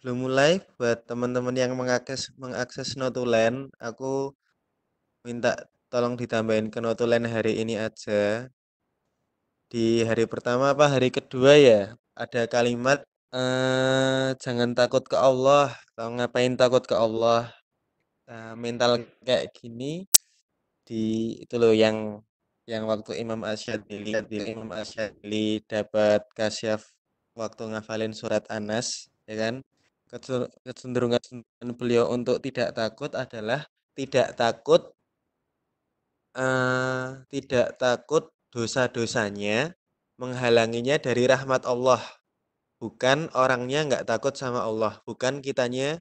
sebelum mulai buat teman-teman yang mengakses mengakses notulen aku minta tolong ditambahin ke notulen hari ini aja di hari pertama apa hari kedua ya ada kalimat eh, jangan takut ke Allah atau ngapain takut ke Allah E, mental kayak gini di itu loh yang yang waktu Imam Asyadili Imam Asyadili dapat kasyaf waktu ngafalin surat Anas ya kan kecenderungan beliau untuk tidak takut adalah tidak takut uh, tidak takut dosa-dosanya menghalanginya dari rahmat Allah bukan orangnya nggak takut sama Allah bukan kitanya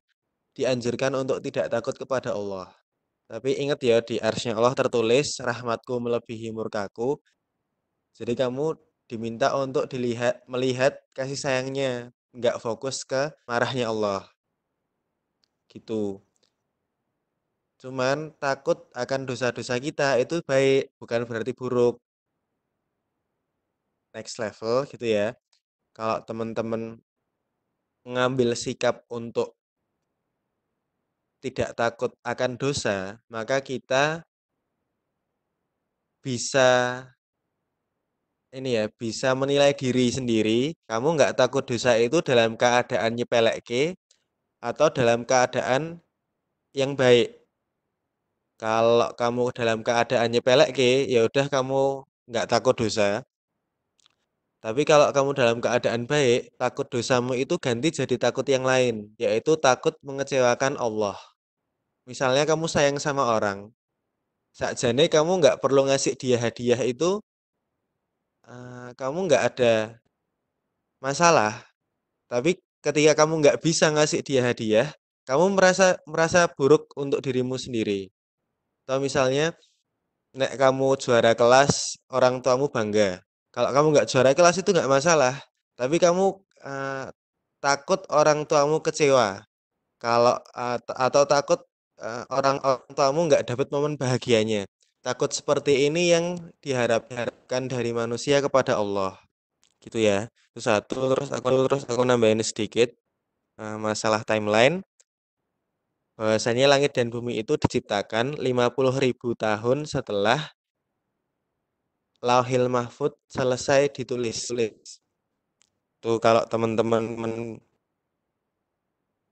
dianjurkan untuk tidak takut kepada Allah tapi ingat ya di arsnya Allah tertulis rahmatku melebihi murkaku jadi kamu diminta untuk dilihat melihat kasih sayangnya nggak fokus ke marahnya Allah gitu cuman takut akan dosa-dosa kita itu baik bukan berarti buruk next level gitu ya kalau teman-teman ngambil sikap untuk tidak takut akan dosa maka kita bisa ini ya bisa menilai diri sendiri kamu nggak takut dosa itu dalam keadaan nyepeleke atau dalam keadaan yang baik kalau kamu dalam keadaan nyepeleke ya udah kamu nggak takut dosa tapi kalau kamu dalam keadaan baik, takut dosamu itu ganti jadi takut yang lain, yaitu takut mengecewakan Allah. Misalnya kamu sayang sama orang, saat sakjane kamu nggak perlu ngasih dia hadiah itu, kamu nggak ada masalah, tapi ketika kamu nggak bisa ngasih dia hadiah, kamu merasa merasa buruk untuk dirimu sendiri. Atau misalnya, nek kamu juara kelas, orang tuamu bangga. Kalau kamu nggak juara kelas itu nggak masalah, tapi kamu uh, takut orang tuamu kecewa. Kalau uh, atau takut eh, orang orang tuamu nggak dapat momen bahagianya. Takut seperti ini yang diharapkan dari manusia kepada Allah. Gitu ya. Itu satu, terus aku terus aku nambahin sedikit eh, masalah timeline. Bahwasanya langit dan bumi itu diciptakan 50 ribu tahun setelah Lauhil Mahfud selesai ditulis. Tuh kalau teman-teman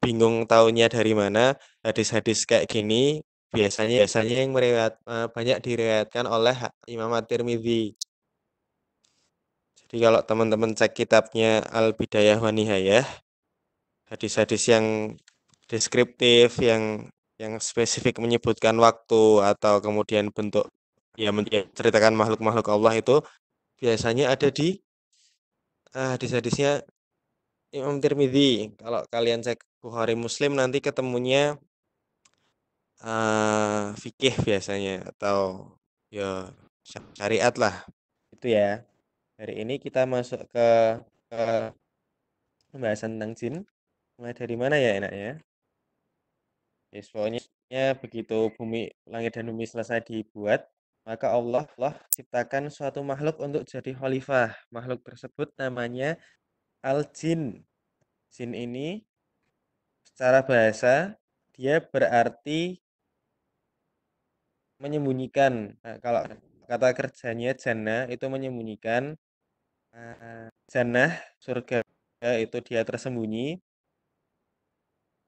bingung tahunya dari mana hadis-hadis kayak gini biasanya biasanya yang meriwayat uh, eh, banyak diriwayatkan oleh Imam At-Tirmidzi. Jadi kalau teman-teman cek kitabnya Al-Bidayah wa Nihayah, hadis-hadis yang deskriptif yang yang spesifik menyebutkan waktu atau kemudian bentuk ya menceritakan ya, makhluk-makhluk Allah itu biasanya ada di uh, hadis-hadisnya Imam Tirmidzi. Kalau kalian cek Bukhari Muslim nanti ketemunya uh, fikih biasanya atau ya syariat lah itu ya hari ini kita masuk ke, ke pembahasan tentang jin mulai dari mana ya enaknya ya soalnya begitu bumi langit dan bumi selesai dibuat maka Allah Allah ciptakan suatu makhluk untuk jadi khalifah makhluk tersebut namanya al jin jin ini secara bahasa dia berarti menyembunyikan nah, kalau kata kerjanya jannah itu menyembunyikan uh, jannah surga itu dia tersembunyi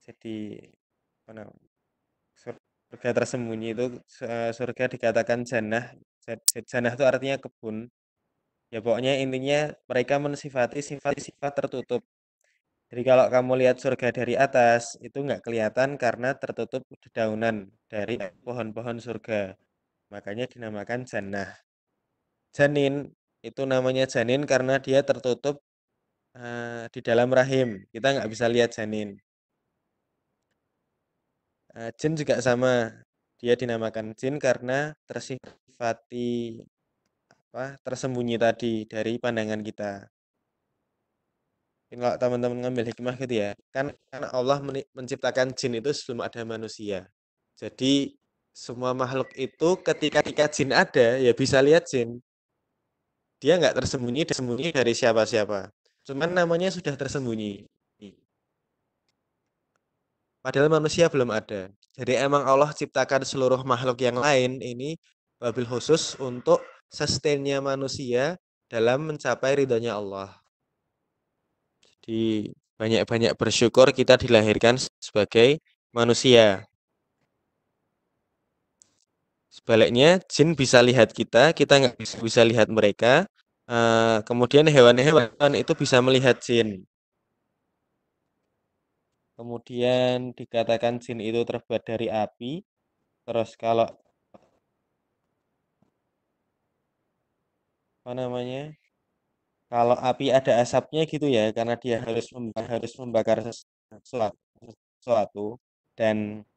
jadi mana surga tersembunyi itu surga dikatakan jannah jannah itu artinya kebun ya pokoknya intinya mereka mensifati sifat-sifat tertutup jadi kalau kamu lihat surga dari atas itu nggak kelihatan karena tertutup dedaunan dari pohon-pohon surga. Makanya dinamakan jannah. Janin itu namanya janin karena dia tertutup uh, di dalam rahim. Kita nggak bisa lihat janin. Uh, jin juga sama. Dia dinamakan jin karena tersifati apa tersembunyi tadi dari pandangan kita. Ini kalau teman-teman ngambil hikmah gitu ya kan karena Allah menciptakan jin itu sebelum ada manusia jadi semua makhluk itu ketika ketika jin ada ya bisa lihat jin dia nggak tersembunyi tersembunyi dari siapa-siapa cuman namanya sudah tersembunyi padahal manusia belum ada jadi emang Allah ciptakan seluruh makhluk yang lain ini wabil khusus untuk sustainnya manusia dalam mencapai ridhonya Allah di banyak-banyak bersyukur kita dilahirkan sebagai manusia. Sebaliknya, jin bisa lihat kita, kita nggak bisa, lihat mereka. Uh, kemudian hewan-hewan itu bisa melihat jin. Kemudian dikatakan jin itu terbuat dari api. Terus kalau apa namanya? kalau api ada asapnya gitu ya karena dia harus membakar, harus membakar sesuatu, dan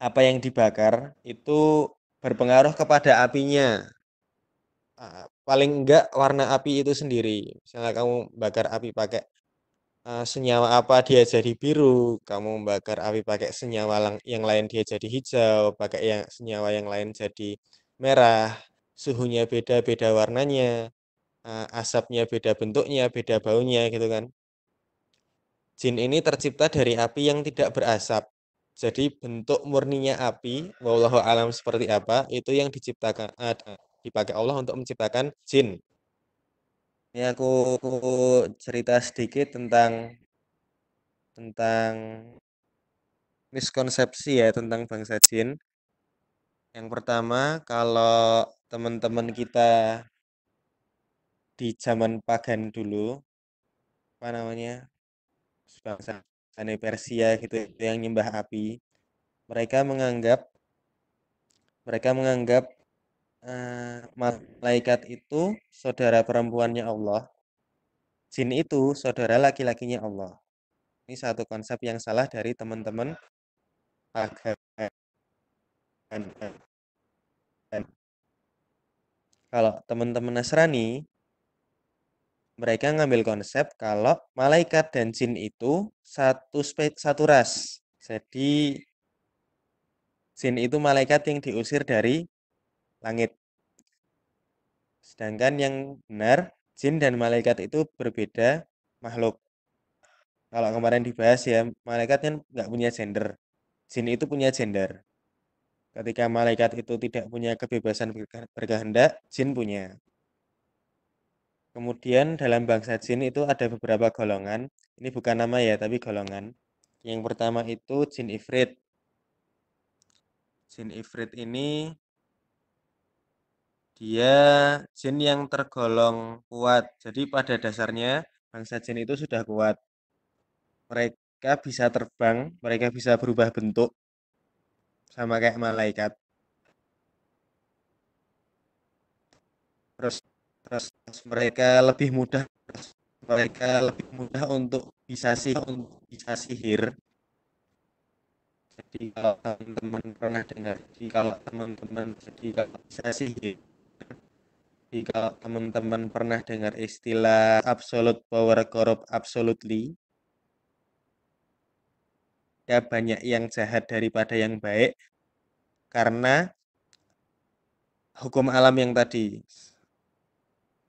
apa yang dibakar itu berpengaruh kepada apinya paling enggak warna api itu sendiri misalnya kamu bakar api pakai e, senyawa apa dia jadi biru kamu bakar api pakai senyawa yang lain dia jadi hijau pakai yang senyawa yang lain jadi merah suhunya beda beda warnanya Eh, asapnya beda bentuknya, beda baunya gitu kan. Jin ini tercipta dari api yang tidak berasap. Jadi bentuk murninya api, wallahu alam seperti apa, itu yang diciptakan dipakai Allah untuk menciptakan jin. Ini aku, aku cerita sedikit tentang tentang miskonsepsi ya tentang bangsa jin. Yang pertama, kalau teman-teman kita di zaman pagan dulu apa namanya bangsa aneh Persia gitu yang nyembah api mereka menganggap mereka menganggap uh, malaikat itu saudara perempuannya Allah jin itu saudara laki-lakinya Allah ini satu konsep yang salah dari teman-teman pagan kalau teman-teman Nasrani mereka ngambil konsep kalau malaikat dan jin itu satu spe, satu ras. Jadi jin itu malaikat yang diusir dari langit. Sedangkan yang benar jin dan malaikat itu berbeda makhluk. Kalau kemarin dibahas ya, malaikat kan nggak punya gender. Jin itu punya gender. Ketika malaikat itu tidak punya kebebasan berkehendak, jin punya. Kemudian dalam bangsa jin itu ada beberapa golongan. Ini bukan nama ya, tapi golongan. Yang pertama itu jin ifrit. Jin ifrit ini dia jin yang tergolong kuat. Jadi pada dasarnya bangsa jin itu sudah kuat. Mereka bisa terbang, mereka bisa berubah bentuk sama kayak malaikat. Terus mereka lebih mudah mereka lebih mudah untuk bisa sih untuk bisa sihir jadi kalau teman-teman pernah dengar jadi kalau teman-teman jadi kalau bisa sihir jadi kalau teman-teman pernah dengar istilah absolute power corrupt absolutely ya banyak yang jahat daripada yang baik karena hukum alam yang tadi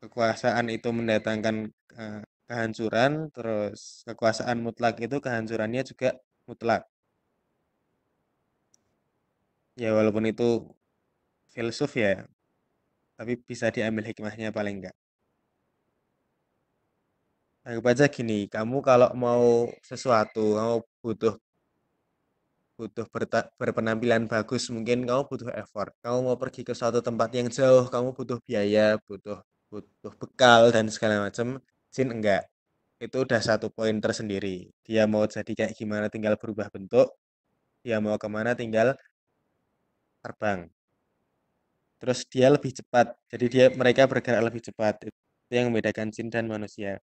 kekuasaan itu mendatangkan uh, kehancuran, terus kekuasaan mutlak itu kehancurannya juga mutlak. Ya walaupun itu filsuf ya, tapi bisa diambil hikmahnya paling enggak. Anggap baca gini, kamu kalau mau sesuatu, kamu butuh butuh berpenampilan bagus, mungkin kamu butuh effort. Kamu mau pergi ke suatu tempat yang jauh, kamu butuh biaya, butuh butuh bekal dan segala macam jin enggak itu udah satu poin tersendiri dia mau jadi kayak gimana tinggal berubah bentuk dia mau kemana tinggal terbang terus dia lebih cepat jadi dia mereka bergerak lebih cepat itu yang membedakan jin dan manusia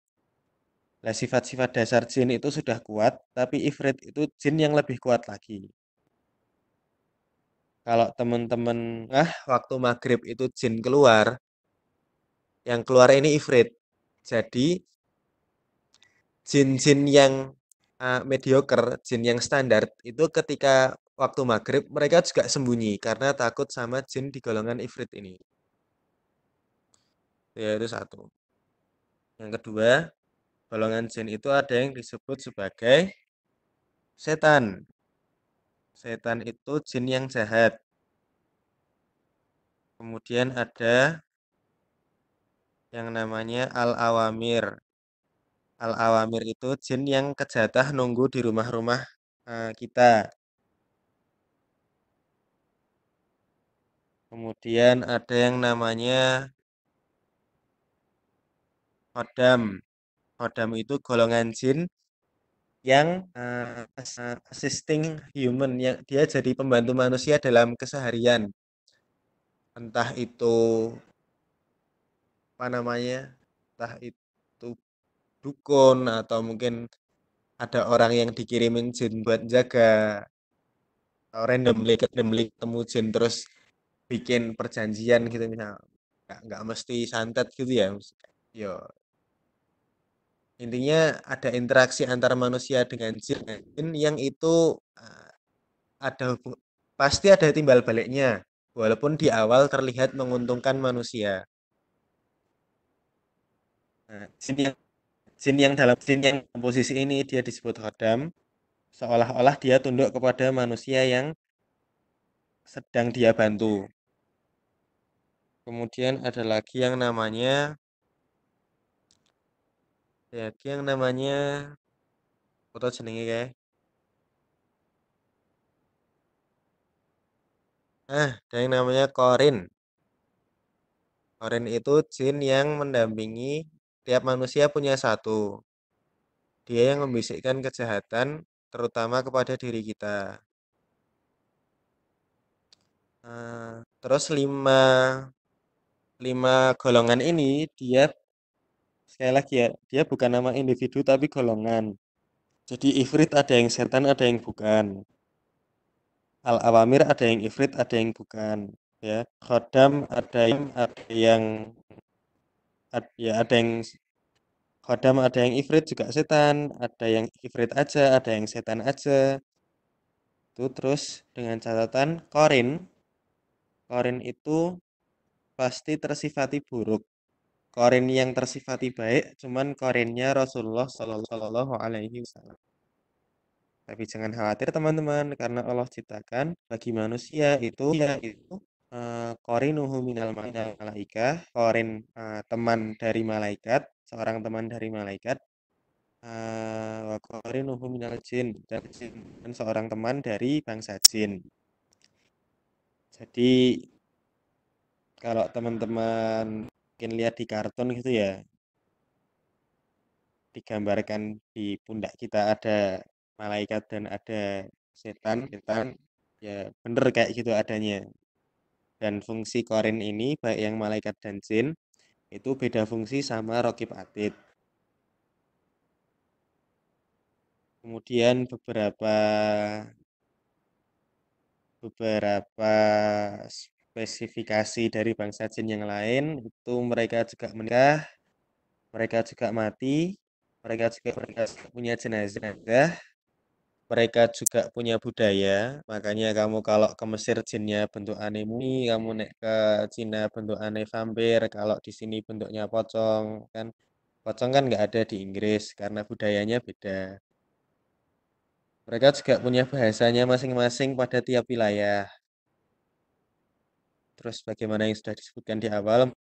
Nah, sifat-sifat dasar jin itu sudah kuat, tapi ifrit itu jin yang lebih kuat lagi. Kalau teman-teman, ah, waktu maghrib itu jin keluar, yang keluar ini ifrit. Jadi jin-jin yang uh, mediocre, jin yang standar itu ketika waktu maghrib mereka juga sembunyi karena takut sama jin di golongan ifrit ini. Ya itu satu. Yang kedua, golongan jin itu ada yang disebut sebagai setan. Setan itu jin yang jahat. Kemudian ada yang namanya al-awamir. Al-awamir itu jin yang kejatah nunggu di rumah-rumah uh, kita. Kemudian ada yang namanya Hodam. Hodam itu golongan jin yang uh, assisting human yang dia jadi pembantu manusia dalam keseharian entah itu apa namanya entah itu dukun atau mungkin ada orang yang dikirimin jin buat jaga atau randomly randomly ketemu jin terus bikin perjanjian gitu misal nggak nggak mesti santet gitu ya yo intinya ada interaksi antara manusia dengan jin, jin yang itu eh, ada pasti ada timbal baliknya walaupun di awal terlihat menguntungkan manusia jin eh, sini yang sini yang dalam sini yang posisi ini dia disebut khodam seolah-olah dia tunduk kepada manusia yang sedang dia bantu. Kemudian ada lagi yang namanya ya yang namanya foto jenenge ya. Ah, ada yang namanya korin. Korin itu jin yang mendampingi setiap manusia punya satu. Dia yang membisikkan kejahatan, terutama kepada diri kita. Uh, terus lima lima golongan ini dia sekali lagi ya dia bukan nama individu tapi golongan jadi ifrit ada yang setan ada yang bukan al awamir ada yang ifrit ada yang bukan ya khodam ada yang ada yang ya ada yang khodam ada yang ifrit juga setan ada yang ifrit aja ada yang setan aja itu terus dengan catatan korin korin itu pasti tersifati buruk korin yang tersifati baik cuman korinnya Rasulullah Shallallahu Alaihi Wasallam tapi jangan khawatir teman-teman karena Allah ciptakan bagi manusia itu ya itu korinuhu eh, minal malaika korin uh, eh, teman dari malaikat seorang teman dari malaikat eh, wa korinuhu minal jin dan, jin seorang teman dari bangsa jin jadi kalau teman-teman mungkin lihat di kartun gitu ya digambarkan di pundak kita ada malaikat dan ada setan setan ya bener kayak gitu adanya dan fungsi korin ini baik yang malaikat dan jin itu beda fungsi sama rokib atid. Kemudian beberapa beberapa spesifikasi dari bangsa jin yang lain itu mereka juga menikah, mereka juga mati, mereka juga mereka punya jenazah mereka juga punya budaya makanya kamu kalau ke Mesir jinnya bentuk aneh anemoni kamu naik ke Cina bentuk aneh vampir kalau di sini bentuknya pocong kan pocong kan nggak ada di Inggris karena budayanya beda mereka juga punya bahasanya masing-masing pada tiap wilayah terus bagaimana yang sudah disebutkan di awal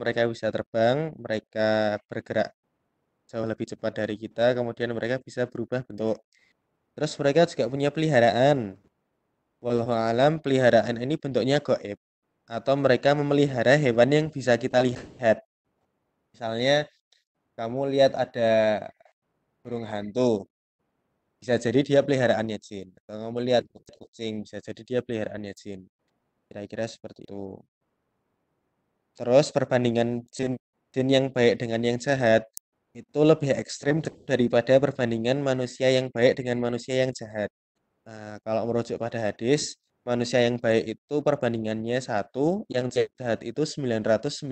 mereka bisa terbang mereka bergerak jauh lebih cepat dari kita kemudian mereka bisa berubah bentuk Terus mereka juga punya peliharaan. walau alam, peliharaan ini bentuknya goib atau mereka memelihara hewan yang bisa kita lihat. Misalnya kamu lihat ada burung hantu, bisa jadi dia peliharaannya jin. Atau kamu lihat kucing, bisa jadi dia peliharaannya jin. Kira-kira seperti itu. Terus perbandingan jin jin yang baik dengan yang jahat itu lebih ekstrim daripada perbandingan manusia yang baik dengan manusia yang jahat. Nah, kalau merujuk pada hadis, manusia yang baik itu perbandingannya satu, yang jahat itu 999.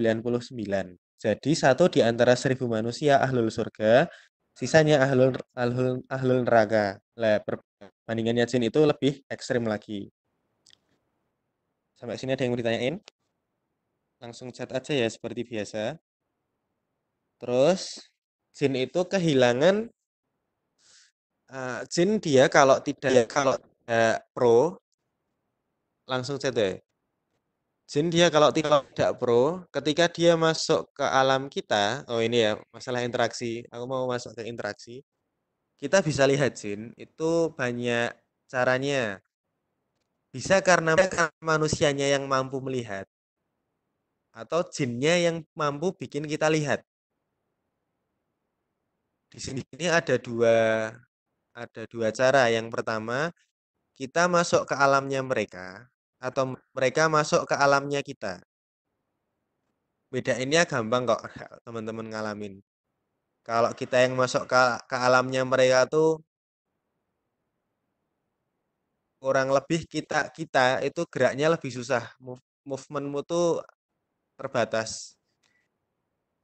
Jadi satu di antara seribu manusia ahlul surga, sisanya ahlul, ahlul, ahlul neraka. Lah, perbandingannya jin itu lebih ekstrim lagi. Sampai sini ada yang mau ditanyain? Langsung chat aja ya seperti biasa. Terus jin itu kehilangan uh, jin dia kalau tidak ya. kalau uh, pro langsung CT. Ya. Jin dia kalau tidak, tidak pro, ketika dia masuk ke alam kita, oh ini ya masalah interaksi, aku mau masuk ke interaksi, kita bisa lihat jin itu banyak caranya. Bisa karena manusianya yang mampu melihat, atau jinnya yang mampu bikin kita lihat di sini ini ada dua ada dua cara. Yang pertama, kita masuk ke alamnya mereka atau mereka masuk ke alamnya kita. beda ini ya gampang kok teman-teman ngalamin. Kalau kita yang masuk ke, ke alamnya mereka tuh kurang lebih kita kita itu geraknya lebih susah. Move, movementmu tuh terbatas.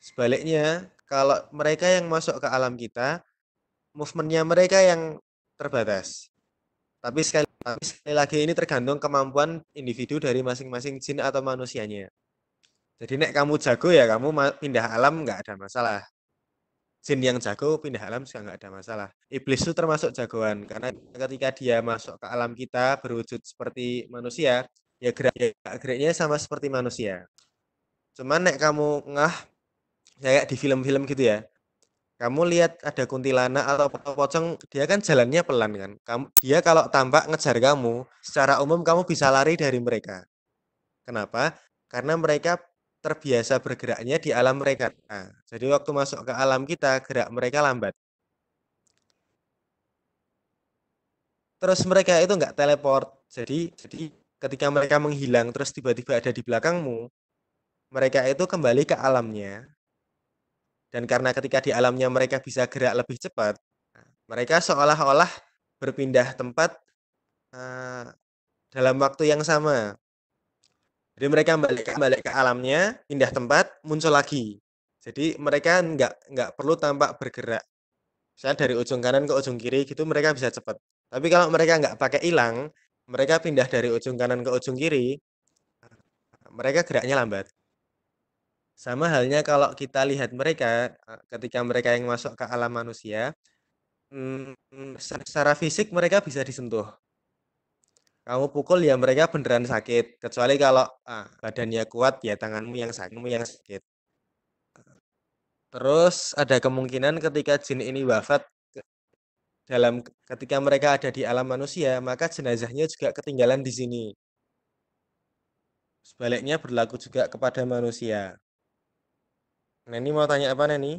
Sebaliknya, kalau mereka yang masuk ke alam kita movementnya mereka yang terbatas tapi sekali, tapi sekali lagi ini tergantung kemampuan individu dari masing-masing jin atau manusianya jadi nek kamu jago ya kamu pindah alam nggak ada masalah jin yang jago pindah alam juga nggak ada masalah. Iblis itu termasuk jagoan karena ketika dia masuk ke alam kita berwujud seperti manusia, ya gerak ya geraknya sama seperti manusia. Cuman nek kamu ngah kayak di film-film gitu ya kamu lihat ada kuntilanak atau pocong dia kan jalannya pelan kan kamu dia kalau tampak ngejar kamu secara umum kamu bisa lari dari mereka kenapa karena mereka terbiasa bergeraknya di alam mereka nah, jadi waktu masuk ke alam kita gerak mereka lambat terus mereka itu nggak teleport jadi jadi ketika mereka menghilang terus tiba-tiba ada di belakangmu mereka itu kembali ke alamnya dan karena ketika di alamnya mereka bisa gerak lebih cepat, mereka seolah-olah berpindah tempat uh, dalam waktu yang sama. Jadi mereka balik balik ke alamnya, pindah tempat, muncul lagi. Jadi mereka nggak nggak perlu tampak bergerak. Misalnya dari ujung kanan ke ujung kiri gitu mereka bisa cepat. Tapi kalau mereka nggak pakai hilang, mereka pindah dari ujung kanan ke ujung kiri, mereka geraknya lambat. Sama halnya kalau kita lihat mereka eh, ketika mereka yang masuk ke alam manusia, mm, secara fisik mereka bisa disentuh. Kamu pukul ya mereka beneran sakit. Kecuali kalau ah, badannya kuat ya tanganmu yang yang sakit. Terus ada kemungkinan ketika jin ini wafat dalam ketika mereka ada di alam manusia, maka jenazahnya juga ketinggalan di sini. Sebaliknya berlaku juga kepada manusia. Neni mau tanya apa Neni?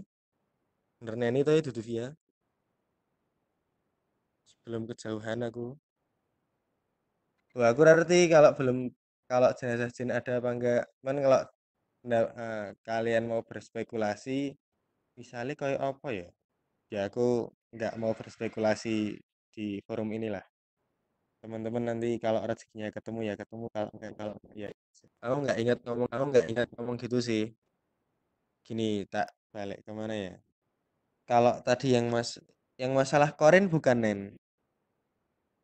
Bener Neni tuh itu ya. Sebelum kejauhan aku. Wah, aku ngerti kalau belum kalau jenazah jin ada apa enggak. Cuman kalau nah, uh, kalian mau berspekulasi misalnya kayak apa ya? Ya aku nggak mau berspekulasi di forum inilah. Teman-teman nanti kalau rezekinya ketemu ya ketemu kalau enggak kalau ya aku nggak ingat ngomong aku nggak ingat ngomong gitu sih Gini, tak balik kemana ya? Kalau tadi yang Mas yang masalah korin bukan Nen.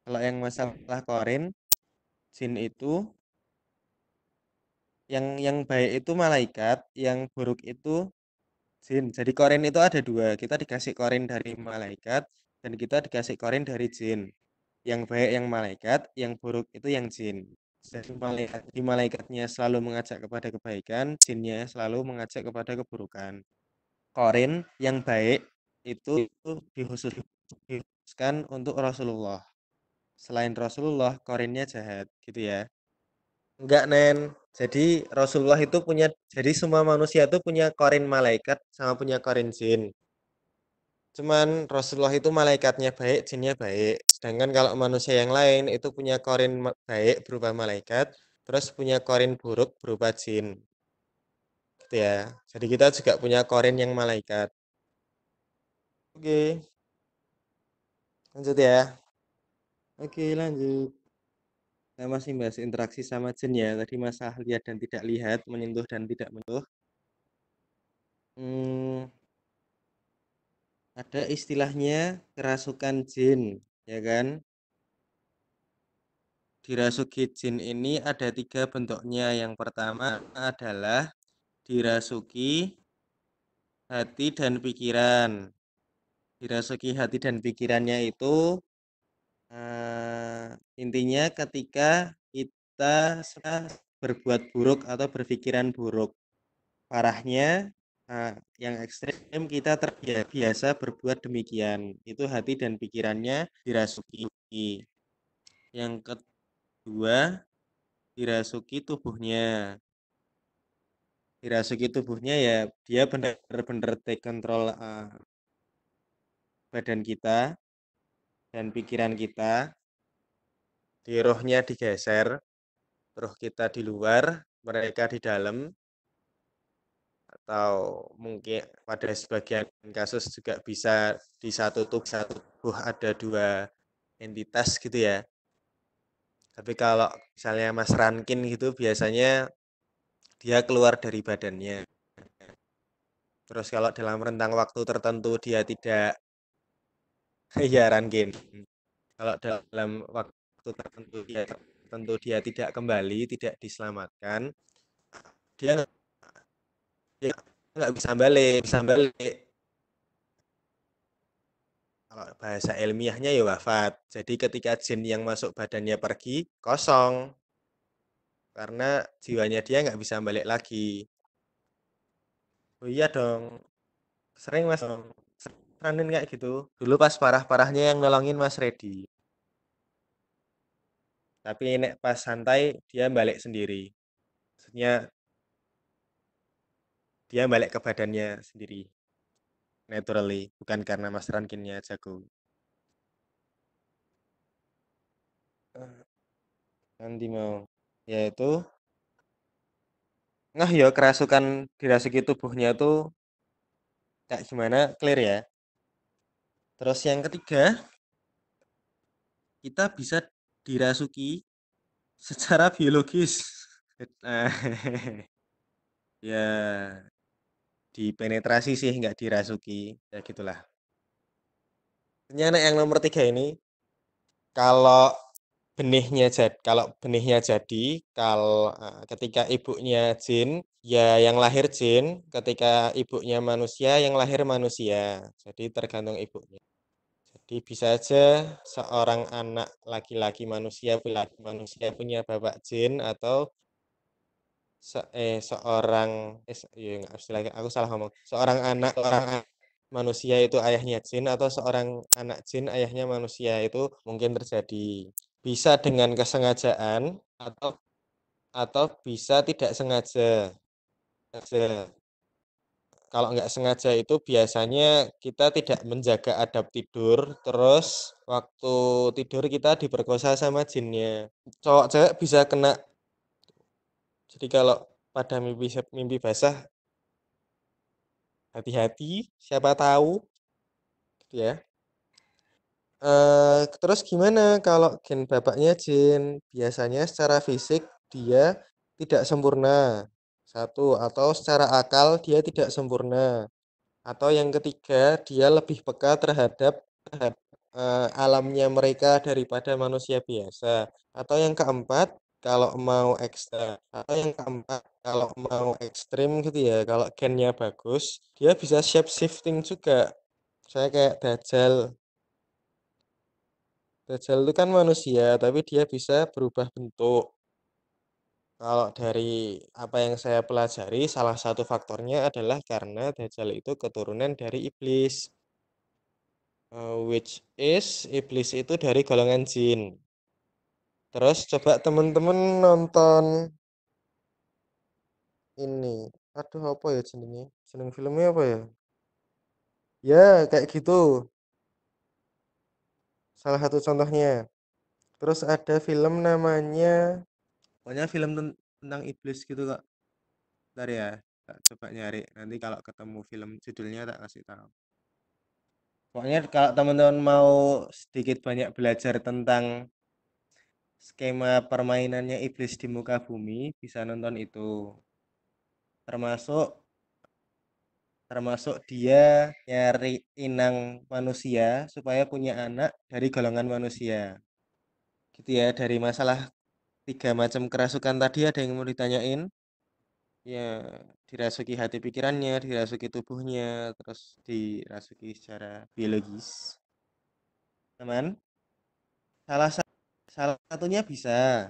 Kalau yang masalah korin jin itu yang yang baik itu malaikat, yang buruk itu jin. Jadi korin itu ada dua. Kita dikasih korin dari malaikat dan kita dikasih korin dari jin. Yang baik yang malaikat, yang buruk itu yang jin. Jadi malaikat, di malaikatnya selalu mengajak kepada kebaikan, jinnya selalu mengajak kepada keburukan. Korin yang baik itu, itu dihususkan untuk Rasulullah. Selain Rasulullah, korinnya jahat gitu ya. Enggak, Nen. Jadi Rasulullah itu punya jadi semua manusia itu punya korin malaikat sama punya korin jin. Cuman Rasulullah itu malaikatnya baik, jinnya baik. Sedangkan kalau manusia yang lain itu punya korin baik berupa malaikat, terus punya korin buruk berupa jin. Gitu ya. Jadi kita juga punya korin yang malaikat. Oke. Lanjut ya. Oke, lanjut. Kita nah, masih bahas interaksi sama jin ya. Tadi masalah lihat dan tidak lihat, menyentuh dan tidak menyentuh. Hmm, ada istilahnya kerasukan jin, ya kan? Dirasuki jin ini ada tiga bentuknya. Yang pertama adalah dirasuki hati dan pikiran. Dirasuki hati dan pikirannya itu uh, intinya ketika kita berbuat buruk atau berpikiran buruk. Parahnya Eh, yang ekstrim kita terbiasa berbuat demikian. Itu hati dan pikirannya dirasuki. Yang kedua, dirasuki tubuhnya. Dirasuki tubuhnya ya dia benar-benar take control uh, badan kita dan pikiran kita. Di rohnya digeser, roh kita di luar, mereka di dalam, atau mungkin pada sebagian kasus juga bisa di satu tubuh satu tubuh ada dua entitas gitu ya. Tapi kalau misalnya Mas Rankin gitu biasanya dia keluar dari badannya. Terus kalau dalam rentang waktu tertentu dia tidak ya Rankin. Kalau dalam waktu tertentu dia tentu dia tidak kembali, tidak diselamatkan, dia Iya, nggak bisa balik bisa balik kalau bahasa ilmiahnya ya wafat. Jadi ketika jin yang masuk badannya pergi, kosong. Karena jiwanya dia nggak bisa balik lagi. Oh iya dong. Sering mas dong. Seranin kayak gitu. Dulu pas parah-parahnya yang nolongin mas Redi. Tapi ini pas santai, dia balik sendiri. Maksudnya dia balik ke badannya sendiri naturally bukan karena Mas Rankinnya jago nanti eh, mau yaitu nah yo ya, kerasukan dirasuki tubuhnya tuh kayak gimana clear ya terus yang ketiga kita bisa dirasuki secara biologis eh, ya dipenetrasi sih nggak dirasuki ya gitulah ternyata yang nomor tiga ini kalau benihnya jadi kalau benihnya jadi kalau eh, ketika ibunya jin ya yang lahir jin ketika ibunya manusia yang lahir manusia jadi tergantung ibunya jadi bisa aja seorang anak laki-laki manusia laki manusia punya bapak jin atau se eh seorang eh, ya enggak lagi aku salah ngomong seorang anak seorang manusia itu ayahnya jin atau seorang anak jin ayahnya manusia itu mungkin terjadi bisa dengan kesengajaan atau atau bisa tidak sengaja. sengaja. Kalau nggak sengaja itu biasanya kita tidak menjaga adab tidur, terus waktu tidur kita diperkosa sama jinnya. Cowok cewek bisa kena jadi kalau pada mimpi mimpi basah hati-hati, siapa tahu gitu ya. Uh, terus gimana kalau gen bapaknya jin? Biasanya secara fisik dia tidak sempurna. Satu, atau secara akal dia tidak sempurna. Atau yang ketiga, dia lebih peka terhadap, uh, alamnya mereka daripada manusia biasa. Atau yang keempat, kalau mau ekstra atau yang keempat kalau mau ekstrim gitu ya kalau gennya bagus dia bisa shape shifting juga saya kayak dajal dajal itu kan manusia tapi dia bisa berubah bentuk kalau dari apa yang saya pelajari salah satu faktornya adalah karena dajal itu keturunan dari iblis uh, which is iblis itu dari golongan jin Terus coba temen-temen nonton ini. Aduh apa ya jenenge? Jeneng filmnya apa ya? Ya, kayak gitu. Salah satu contohnya. Terus ada film namanya pokoknya film ten- tentang iblis gitu, Kak. Bentar ya, tak coba nyari. Nanti kalau ketemu film judulnya tak kasih tahu. Pokoknya kalau teman-teman mau sedikit banyak belajar tentang skema permainannya iblis di muka bumi bisa nonton itu termasuk termasuk dia nyari inang manusia supaya punya anak dari golongan manusia gitu ya dari masalah tiga macam kerasukan tadi ada yang mau ditanyain ya dirasuki hati pikirannya dirasuki tubuhnya terus dirasuki secara biologis teman salah satu salah satunya bisa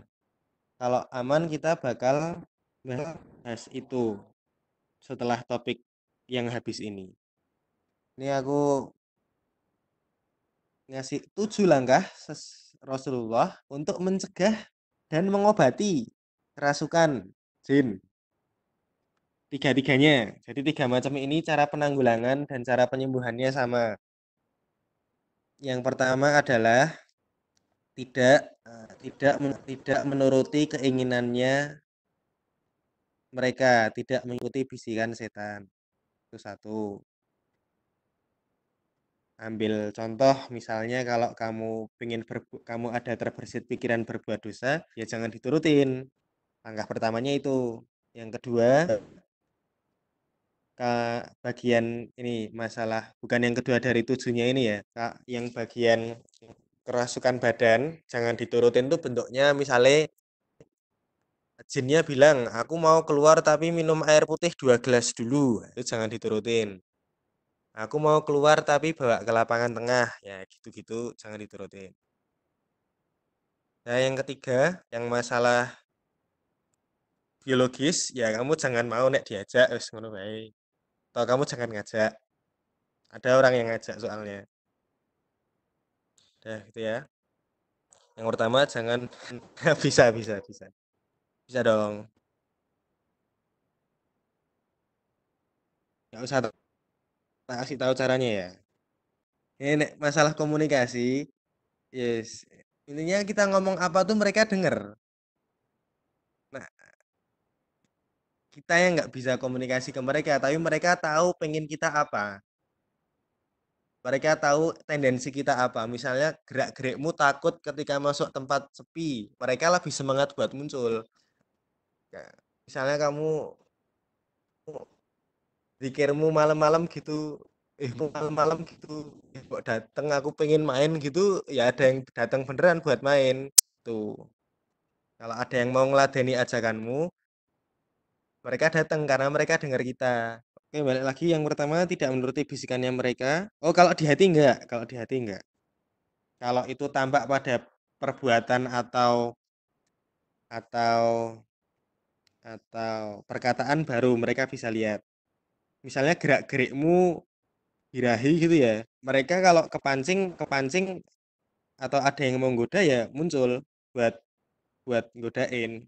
kalau aman kita bakal bahas itu setelah topik yang habis ini ini aku ngasih tujuh langkah Rasulullah untuk mencegah dan mengobati kerasukan jin tiga-tiganya. Jadi tiga macam ini cara penanggulangan dan cara penyembuhannya sama. Yang pertama adalah tidak Eh, tidak tidak menuruti keinginannya mereka tidak mengikuti bisikan setan itu satu ambil contoh misalnya kalau kamu ingin berbu kamu ada terbersit pikiran berbuat dosa ya jangan diturutin langkah pertamanya itu yang kedua ke bagian ini masalah bukan yang kedua dari tujuhnya ini ya kak yang bagian kerasukan badan jangan diturutin tuh bentuknya misalnya jinnya bilang aku mau keluar tapi minum air putih dua gelas dulu itu jangan diturutin aku mau keluar tapi bawa ke lapangan tengah ya gitu-gitu jangan diturutin nah yang ketiga yang masalah biologis ya kamu jangan mau nek diajak wis ngono baik atau kamu jangan ngajak ada orang yang ngajak soalnya Udah gitu ya. Yang pertama jangan bisa bisa bisa. Bisa dong. Gak usah tak kasih tahu caranya ya. Ini masalah komunikasi. Yes. Intinya kita ngomong apa tuh mereka denger. Nah, kita yang nggak bisa komunikasi ke mereka, tapi mereka tahu pengen kita apa mereka tahu tendensi kita apa. Misalnya gerak-gerikmu takut ketika masuk tempat sepi, mereka lebih semangat buat muncul. Ya, misalnya kamu pikirmu malam-malam gitu, eh malam-malam gitu, eh, kok dateng aku pengen main gitu, ya ada yang datang beneran buat main tuh. Kalau ada yang mau ngeladeni ajakanmu, mereka datang karena mereka dengar kita. Oke, balik lagi yang pertama tidak menuruti bisikannya mereka. Oh, kalau di hati enggak, kalau di hati enggak. Kalau itu tampak pada perbuatan atau atau atau perkataan baru mereka bisa lihat. Misalnya gerak-gerikmu birahi gitu ya. Mereka kalau kepancing, kepancing atau ada yang menggoda ya muncul buat buat godain.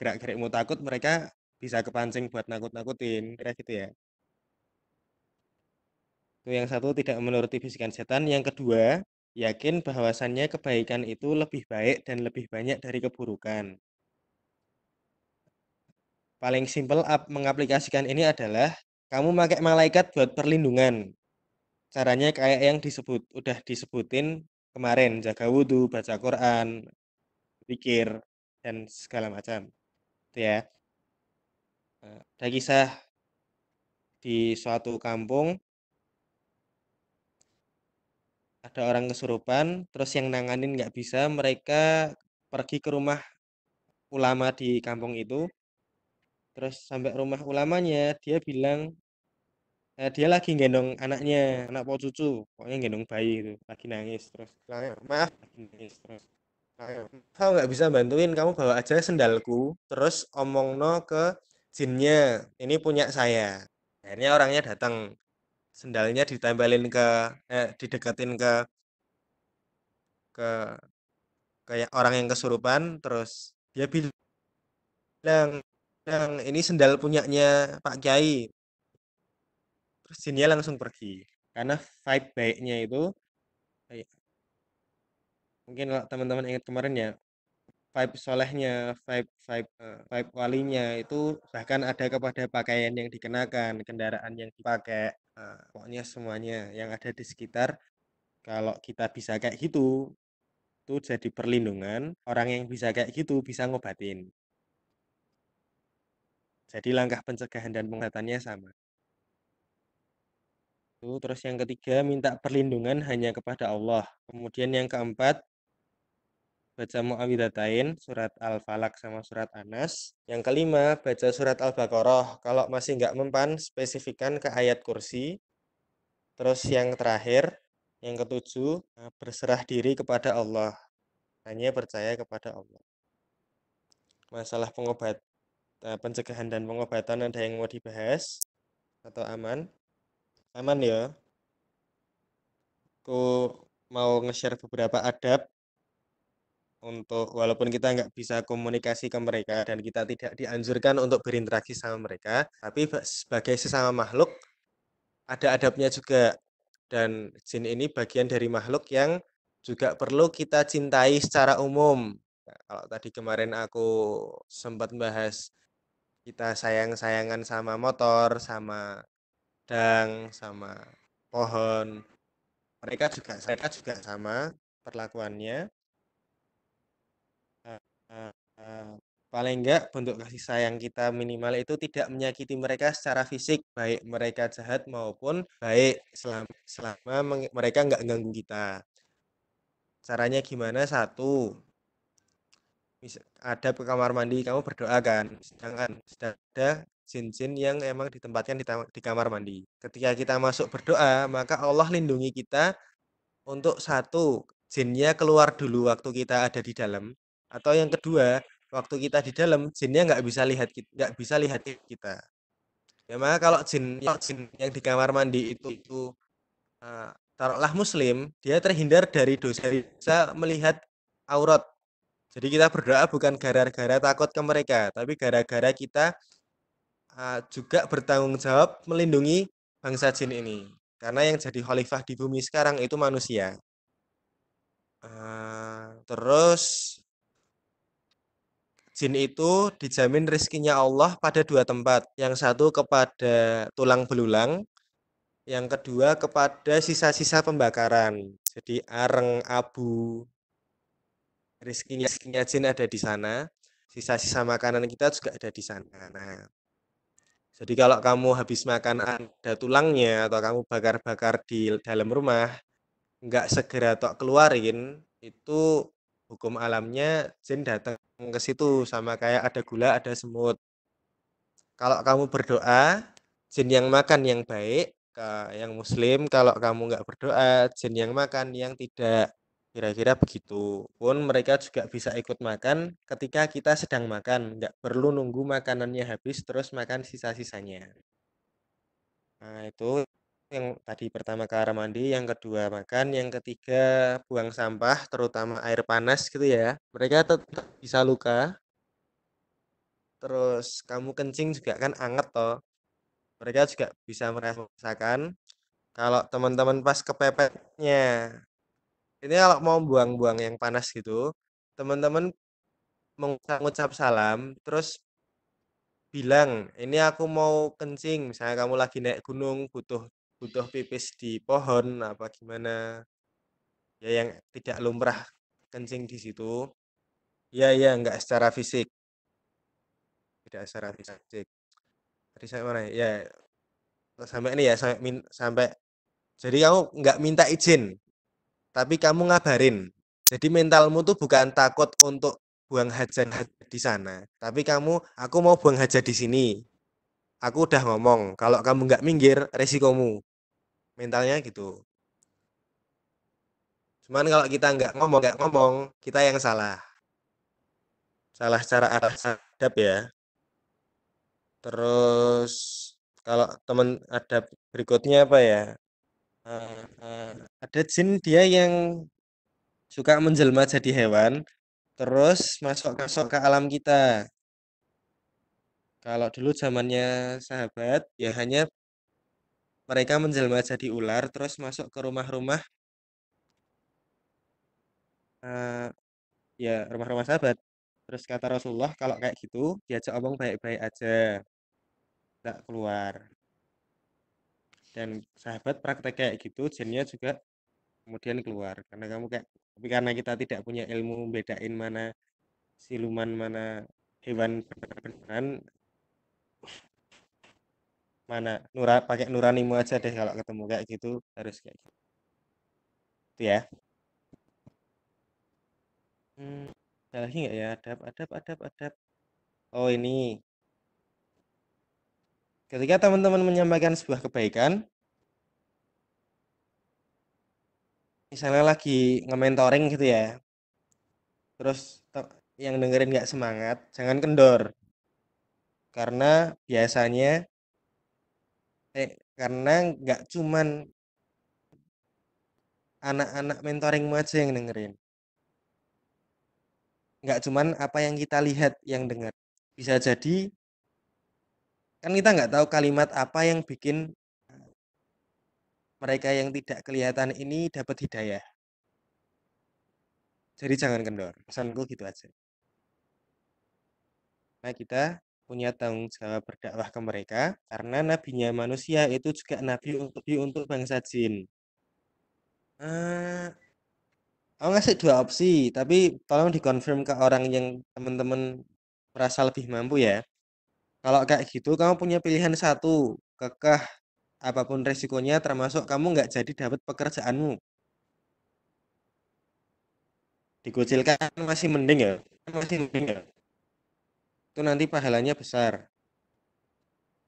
Gerak-gerikmu takut mereka bisa kepancing buat nakut-nakutin kira gitu ya itu yang satu tidak menuruti bisikan setan yang kedua yakin bahwasannya kebaikan itu lebih baik dan lebih banyak dari keburukan paling simpel mengaplikasikan ini adalah kamu pakai malaikat buat perlindungan caranya kayak yang disebut udah disebutin kemarin jaga wudhu baca Quran pikir dan segala macam itu ya ada kisah di suatu kampung ada orang kesurupan terus yang nanganin nggak bisa mereka pergi ke rumah ulama di kampung itu terus sampai rumah ulamanya dia bilang eh, dia lagi gendong anaknya anak pau cucu pokoknya gendong bayi itu lagi nangis terus ya, maaf lagi nangis terus ya, kau nggak bisa bantuin kamu bawa aja sendalku terus omongno ke jinnya ini punya saya akhirnya orangnya datang sendalnya ditempelin ke eh, dideketin ke ke kayak orang yang kesurupan terus dia bilang bilang ini sendal punyanya Pak Kiai terus jinnya langsung pergi karena vibe baiknya itu mungkin teman-teman ingat kemarin ya vibe solehnya, vibe vibe uh, vibe walinya itu bahkan ada kepada pakaian yang dikenakan, kendaraan yang dipakai, uh, pokoknya semuanya yang ada di sekitar. Kalau kita bisa kayak gitu, itu jadi perlindungan orang yang bisa kayak gitu bisa ngobatin. Jadi langkah pencegahan dan pengobatannya sama. Terus yang ketiga minta perlindungan hanya kepada Allah. Kemudian yang keempat baca Mu'awidatain, surat Al-Falak sama surat Anas. Yang kelima, baca surat Al-Baqarah. Kalau masih nggak mempan, spesifikan ke ayat kursi. Terus yang terakhir, yang ketujuh, eh, berserah diri kepada Allah. Hanya percaya kepada Allah. Masalah pengobat, eh, pencegahan dan pengobatan ada yang mau dibahas? Atau aman? Aman ya? Aku mau nge-share beberapa adab untuk walaupun kita nggak bisa komunikasi ke mereka dan kita tidak dianjurkan untuk berinteraksi sama mereka, tapi sebagai sesama makhluk ada adabnya juga dan jin ini bagian dari makhluk yang juga perlu kita cintai secara umum. Nah, kalau tadi kemarin aku sempat bahas kita sayang-sayangan sama motor, sama dang, sama pohon. Mereka juga mereka juga sama perlakuannya paling enggak bentuk kasih sayang kita minimal itu tidak menyakiti mereka secara fisik, baik mereka jahat maupun baik, selama, selama mereka enggak ganggu kita. Caranya gimana? satu ada ke kamar mandi, kamu berdoa kan, sedangkan sedang ada jin-jin yang emang ditempatkan di di kamar mandi. Ketika kita masuk berdoa, maka Allah lindungi kita untuk satu jinnya keluar dulu waktu kita ada di dalam. Atau yang kedua, waktu kita di dalam jinnya nggak bisa lihat nggak bisa lihat kita. Ya maka kalau jin, kalau jin yang di kamar mandi itu, itu uh, taruhlah muslim, dia terhindar dari dosa bisa melihat aurat. Jadi kita berdoa bukan gara-gara takut ke mereka, tapi gara-gara kita uh, juga bertanggung jawab melindungi bangsa jin ini. Karena yang jadi khalifah di bumi sekarang itu manusia. Uh, terus Jin itu dijamin rezekinya Allah pada dua tempat. Yang satu kepada tulang belulang, yang kedua kepada sisa-sisa pembakaran. Jadi areng, abu, rezekinya, rezekinya jin ada di sana. Sisa-sisa makanan kita juga ada di sana. Nah, jadi kalau kamu habis makan ada tulangnya atau kamu bakar-bakar di dalam rumah, nggak segera tok keluarin, itu hukum alamnya jin datang ke situ sama kayak ada gula, ada semut. Kalau kamu berdoa, jin yang makan yang baik, yang muslim. Kalau kamu nggak berdoa, jin yang makan yang tidak. Kira-kira begitu. Pun mereka juga bisa ikut makan ketika kita sedang makan. Nggak perlu nunggu makanannya habis terus makan sisa-sisanya. Nah itu yang tadi pertama ke arah mandi, yang kedua makan, yang ketiga buang sampah, terutama air panas gitu ya. Mereka tetap bisa luka. Terus kamu kencing juga kan anget toh. Mereka juga bisa merasakan. Kalau teman-teman pas kepepetnya, ini kalau mau buang-buang yang panas gitu, teman-teman mengucap salam, terus bilang ini aku mau kencing misalnya kamu lagi naik gunung butuh butuh pipis di pohon apa gimana ya yang tidak lumrah kencing di situ ya ya nggak secara fisik tidak secara fisik tadi saya mana ya sampai ini ya sampai min, sampai jadi kamu nggak minta izin tapi kamu ngabarin jadi mentalmu tuh bukan takut untuk buang hajat di sana tapi kamu aku mau buang hajat di sini aku udah ngomong kalau kamu nggak minggir resikomu mentalnya gitu cuman kalau kita nggak ngomong nggak ngomong kita yang salah salah cara arah adab ya terus kalau teman adab berikutnya apa ya uh, uh, ada jin dia yang suka menjelma jadi hewan terus masuk masuk ke alam kita kalau dulu zamannya sahabat ya hanya mereka menjelma jadi ular terus masuk ke rumah-rumah uh, ya rumah-rumah sahabat terus kata Rasulullah kalau kayak gitu diajak omong baik-baik aja nggak keluar dan sahabat praktek kayak gitu jinnya juga kemudian keluar karena kamu kayak tapi karena kita tidak punya ilmu bedain mana siluman mana hewan beneran mana nura pakai nuranimu aja deh kalau ketemu kayak gitu harus kayak gitu itu ya hmm, ada lagi nggak ya adab adab adab adab oh ini ketika teman-teman menyampaikan sebuah kebaikan misalnya lagi nge gitu ya terus yang dengerin nggak semangat jangan kendor karena biasanya eh, karena nggak cuman anak-anak mentoringmu aja yang dengerin nggak cuman apa yang kita lihat yang dengar bisa jadi kan kita nggak tahu kalimat apa yang bikin mereka yang tidak kelihatan ini dapat hidayah jadi jangan kendor pesanku gitu aja nah kita punya tanggung jawab berdakwah ke mereka karena nabinya manusia itu juga nabi untuk untuk bangsa jin. Uh, aku ngasih dua opsi, tapi tolong dikonfirm ke orang yang teman-teman merasa lebih mampu ya. Kalau kayak gitu, kamu punya pilihan satu, kekah apapun resikonya, termasuk kamu nggak jadi dapat pekerjaanmu. Dikucilkan masih mending ya, masih mending ya itu nanti pahalanya besar.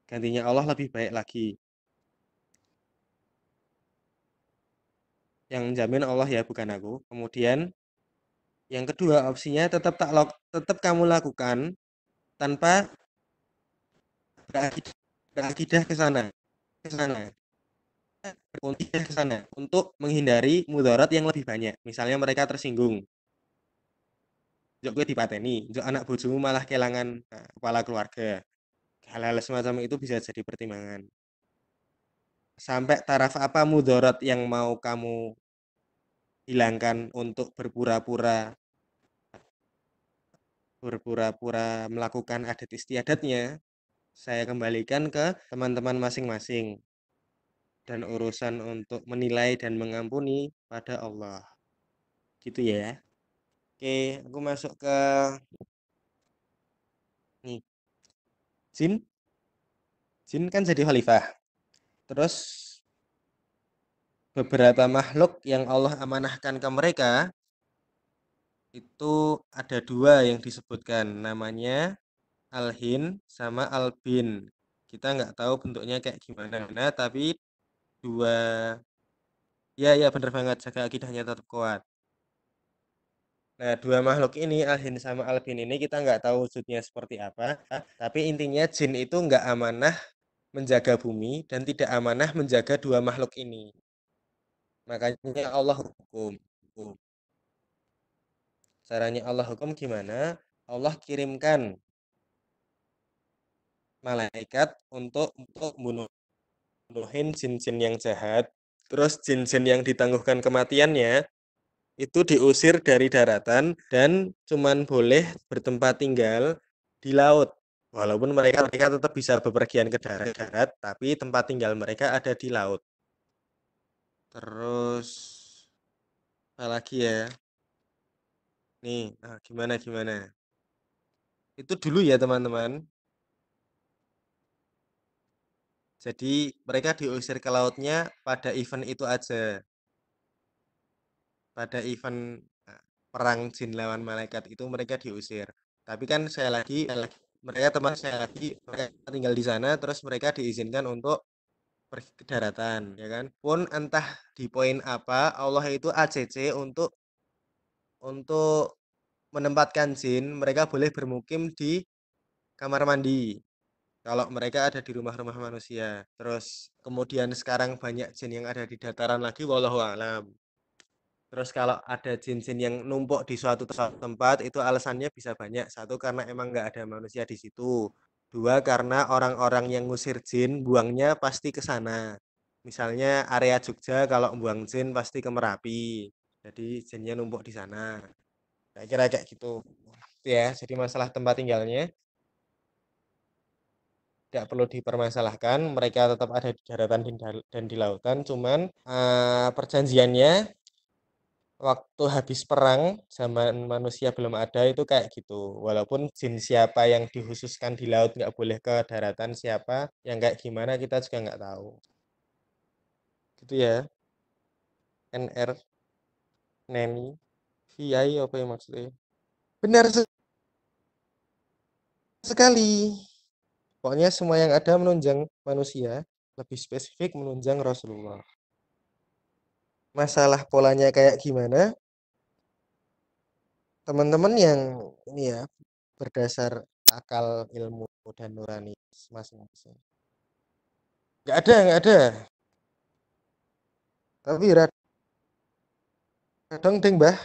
Gantinya Allah lebih baik lagi. Yang jamin Allah ya bukan aku. Kemudian yang kedua opsinya tetap tak tetap kamu lakukan tanpa berakidah, ke sana ke sana ke sana untuk menghindari mudarat yang lebih banyak. Misalnya mereka tersinggung jok gue dipateni jok anak bojomu malah kehilangan nah, kepala keluarga hal-hal semacam itu bisa jadi pertimbangan sampai taraf apa mudorot yang mau kamu hilangkan untuk berpura-pura berpura-pura melakukan adat istiadatnya saya kembalikan ke teman-teman masing-masing dan urusan untuk menilai dan mengampuni pada Allah gitu ya Oke, aku masuk ke nih. Jin Sin kan jadi khalifah. Terus beberapa makhluk yang Allah amanahkan ke mereka itu ada dua yang disebutkan namanya alhin sama albin kita nggak tahu bentuknya kayak gimana nah, tapi dua ya ya bener banget jaga akidahnya tetap kuat Nah, dua makhluk ini Alhin sama Albin ini kita nggak tahu wujudnya seperti apa, tapi intinya jin itu nggak amanah menjaga bumi dan tidak amanah menjaga dua makhluk ini. Makanya Allah hukum. hukum. Caranya Allah hukum gimana? Allah kirimkan malaikat untuk untuk bunuh bunuhin jin-jin yang jahat. Terus jin-jin yang ditangguhkan kematiannya itu diusir dari daratan dan cuman boleh bertempat tinggal di laut. Walaupun mereka mereka tetap bisa bepergian ke darat-darat, tapi tempat tinggal mereka ada di laut. Terus apa lagi ya? Nih, nah, gimana gimana? Itu dulu ya teman-teman. Jadi mereka diusir ke lautnya pada event itu aja pada event eh, perang jin lawan malaikat itu mereka diusir. Tapi kan saya lagi, mereka teman saya lagi mereka tinggal di sana terus mereka diizinkan untuk pergi ke daratan ya kan pun entah di poin apa Allah itu ACC untuk untuk menempatkan jin mereka boleh bermukim di kamar mandi kalau mereka ada di rumah-rumah manusia terus kemudian sekarang banyak jin yang ada di dataran lagi wallahu alam Terus kalau ada jin-jin yang numpuk di suatu tempat itu alasannya bisa banyak. Satu karena emang nggak ada manusia di situ. Dua karena orang-orang yang ngusir jin buangnya pasti ke sana. Misalnya area Jogja kalau buang jin pasti ke Merapi. Jadi jinnya numpuk di sana. Saya nah, kira kayak gitu. Ya, jadi masalah tempat tinggalnya tidak perlu dipermasalahkan mereka tetap ada di daratan dan di lautan cuman uh, perjanjiannya waktu habis perang zaman manusia belum ada itu kayak gitu walaupun jin siapa yang dihususkan di laut nggak boleh ke daratan siapa yang kayak gimana kita juga nggak tahu gitu ya NR Neni VI apa yang maksudnya benar se sekali pokoknya semua yang ada menunjang manusia lebih spesifik menunjang Rasulullah masalah polanya kayak gimana teman-teman yang ini ya berdasar akal ilmu dan nurani masing-masing nggak ada nggak ada tapi rad kadang ding bah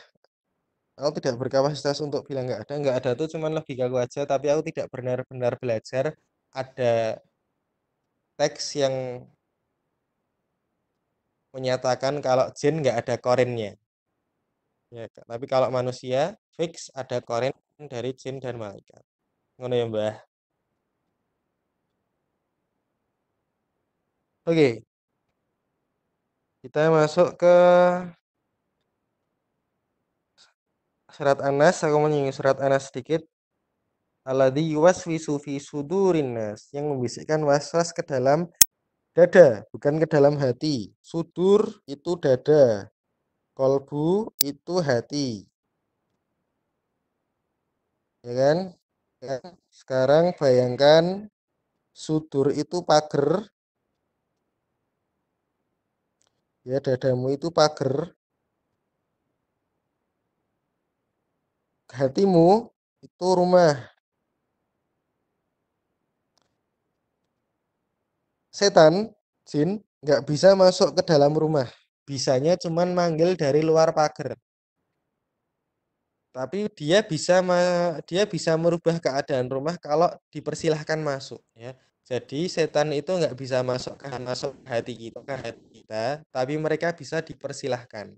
aku tidak berkapasitas untuk bilang nggak ada nggak ada tuh cuman logika kaku aja tapi aku tidak benar-benar belajar ada teks yang menyatakan kalau jin nggak ada korinnya. Ya, tapi kalau manusia fix ada korin dari jin dan malaikat. Ngono ya, Mbah. Oke. Kita masuk ke surat Anas, aku menyinggung surat Anas sedikit. Aladhi yuwaswisu fi sudurin nas yang membisikkan waswas ke dalam dada, bukan ke dalam hati. Sudur itu dada, kolbu itu hati. Ya kan? Ya. Kan? Sekarang bayangkan sudur itu pagar. Ya, dadamu itu pagar. Hatimu itu rumah. setan, jin, nggak bisa masuk ke dalam rumah. Bisanya cuman manggil dari luar pagar. Tapi dia bisa dia bisa merubah keadaan rumah kalau dipersilahkan masuk ya. Jadi setan itu nggak bisa masuk ke masuk hati kita, ke hati kita, tapi mereka bisa dipersilahkan.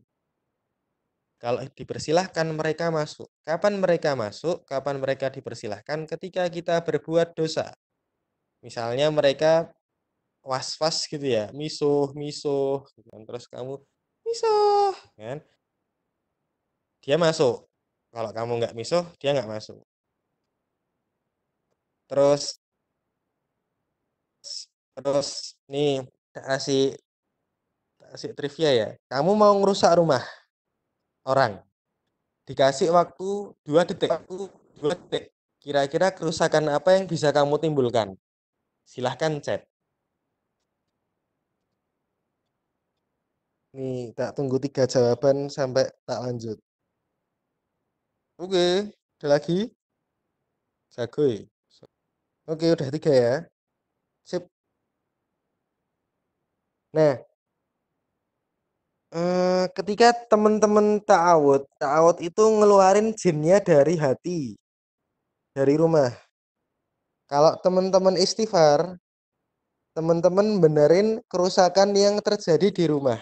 Kalau dipersilahkan mereka masuk. Kapan mereka masuk? Kapan mereka dipersilahkan? Ketika kita berbuat dosa. Misalnya mereka was-was gitu ya misuh misuh gitu kan. terus kamu misuh kan dia masuk kalau kamu nggak misuh dia nggak masuk terus terus nih kasih kasih trivia ya kamu mau ngerusak rumah orang dikasih waktu dua detik waktu dua detik kira-kira kerusakan apa yang bisa kamu timbulkan silahkan chat Nih, tak tunggu tiga jawaban sampai tak lanjut. Oke, ada lagi? Jagoy. Ya? Oke, udah tiga ya. Sip. Nah, eh, ketika teman-teman ta'awud, ta'awud itu ngeluarin jinnya dari hati, dari rumah. Kalau teman-teman istighfar, teman-teman benerin kerusakan yang terjadi di rumah.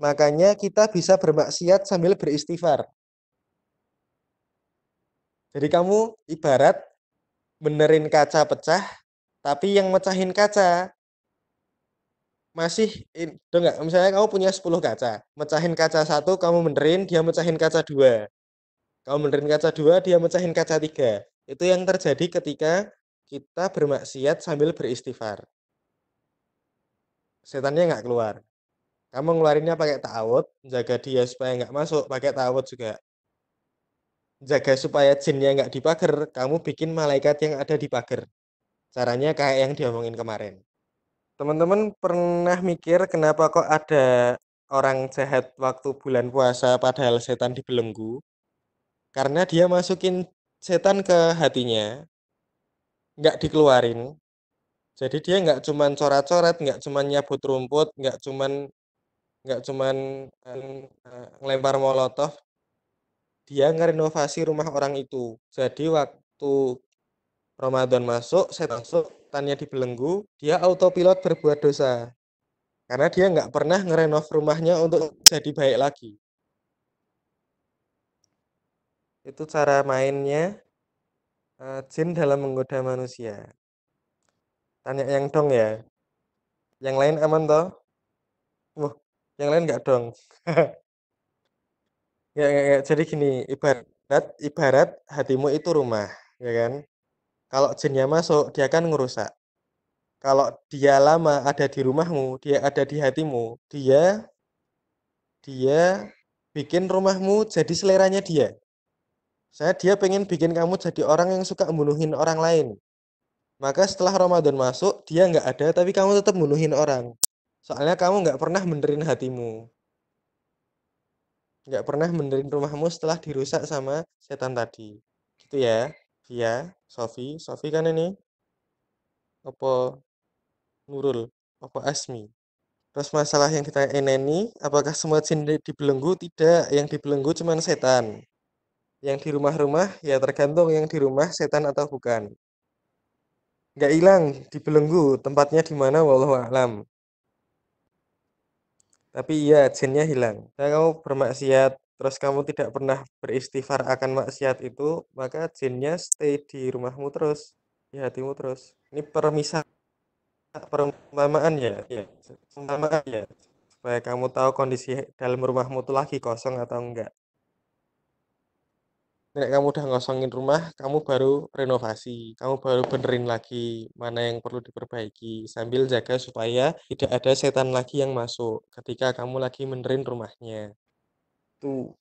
Makanya kita bisa bermaksiat sambil beristighfar. Jadi kamu ibarat benerin kaca pecah, tapi yang mecahin kaca masih enggak misalnya kamu punya 10 kaca mecahin kaca satu kamu benerin dia mecahin kaca dua kamu benerin kaca dua dia mecahin kaca tiga itu yang terjadi ketika kita bermaksiat sambil beristighfar setannya nggak keluar kamu ngeluarinnya pakai ta'awud, jaga dia supaya nggak masuk, pakai ta'awud juga. Jaga supaya jinnya nggak di kamu bikin malaikat yang ada di pagar. Caranya kayak yang diomongin kemarin. Teman-teman pernah mikir kenapa kok ada orang jahat waktu bulan puasa padahal setan dibelenggu? Karena dia masukin setan ke hatinya, nggak dikeluarin, jadi dia nggak cuman corat coret nggak cuman nyabut rumput, nggak cuman nggak cuman kan, eh, ngelempar molotov dia ngerenovasi rumah orang itu jadi waktu Ramadan masuk saya masuk tanya di belenggu dia autopilot berbuat dosa karena dia nggak pernah ngerenov rumahnya untuk jadi baik lagi itu cara mainnya eh, jin dalam menggoda manusia tanya yang dong ya yang lain aman toh yang lain nggak dong ya, ya, ya jadi gini ibarat ibarat hatimu itu rumah ya kan kalau jinnya masuk dia akan ngerusak kalau dia lama ada di rumahmu dia ada di hatimu dia dia bikin rumahmu jadi seleranya dia saya dia pengen bikin kamu jadi orang yang suka membunuhin orang lain maka setelah Ramadan masuk dia nggak ada tapi kamu tetap bunuhin orang Soalnya kamu nggak pernah benerin hatimu. Nggak pernah benerin rumahmu setelah dirusak sama setan tadi. Gitu ya, Via, Sofi. Sofi kan ini. Apa Nurul? Apa Asmi? Terus masalah yang kita Eneni, apakah semua jin dibelenggu? Tidak, yang dibelenggu cuma setan. Yang di rumah-rumah ya tergantung yang di rumah setan atau bukan. Nggak hilang, dibelenggu tempatnya di mana wallahu alam tapi ya jinnya hilang. Dan kamu bermaksiat, terus kamu tidak pernah beristighfar akan maksiat itu, maka jinnya stay di rumahmu terus, di hatimu terus. Ini permisal perumpamaan ya, ya. ya. Supaya kamu tahu kondisi dalam rumahmu itu lagi kosong atau enggak. Nek kamu udah ngosongin rumah, kamu baru renovasi, kamu baru benerin lagi mana yang perlu diperbaiki sambil jaga supaya tidak ada setan lagi yang masuk ketika kamu lagi benerin rumahnya. Tuh.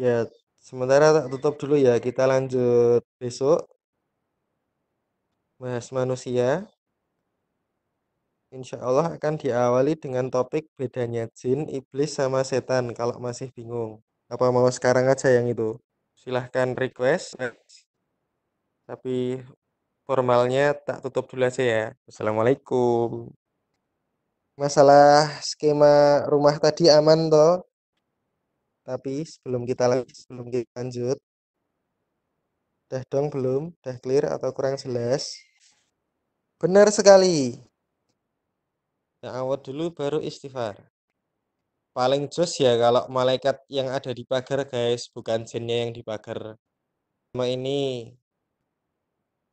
Ya, sementara tak tutup dulu ya. Kita lanjut besok bahas manusia. Insya Allah akan diawali dengan topik bedanya jin, iblis, sama setan kalau masih bingung apa mau sekarang aja yang itu silahkan request tapi formalnya tak tutup dulu aja ya Assalamualaikum masalah skema rumah tadi aman toh tapi sebelum kita lanjut sebelum kita lanjut dah dong belum udah clear atau kurang jelas benar sekali awal dulu baru istighfar paling jos ya kalau malaikat yang ada di pagar guys bukan jinnya yang di pagar cuma ini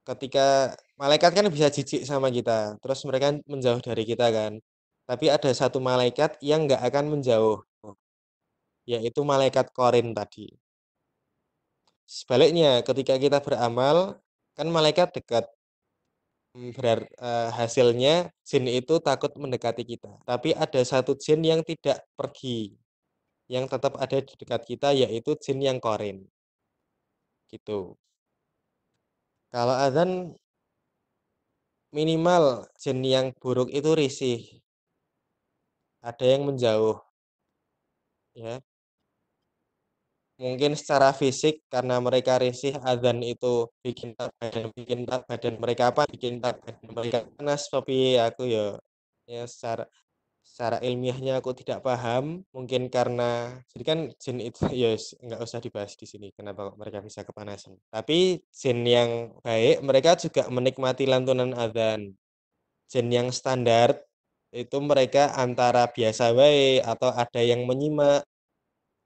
ketika malaikat kan bisa jijik sama kita terus mereka menjauh dari kita kan tapi ada satu malaikat yang nggak akan menjauh yaitu malaikat korin tadi sebaliknya ketika kita beramal kan malaikat dekat berar uh, eh, hasilnya jin itu takut mendekati kita. Tapi ada satu jin yang tidak pergi, yang tetap ada di dekat kita, yaitu jin yang korin. Gitu. Kalau azan minimal jin yang buruk itu risih. Ada yang menjauh. Ya mungkin secara fisik karena mereka risih azan itu bikin tak badan bikin tak badan mereka apa bikin tak badan mereka panas tapi aku ya ya secara secara ilmiahnya aku tidak paham mungkin karena jadi kan jin itu ya nggak usah dibahas di sini kenapa mereka bisa kepanasan tapi jin yang baik mereka juga menikmati lantunan azan jin yang standar itu mereka antara biasa baik atau ada yang menyimak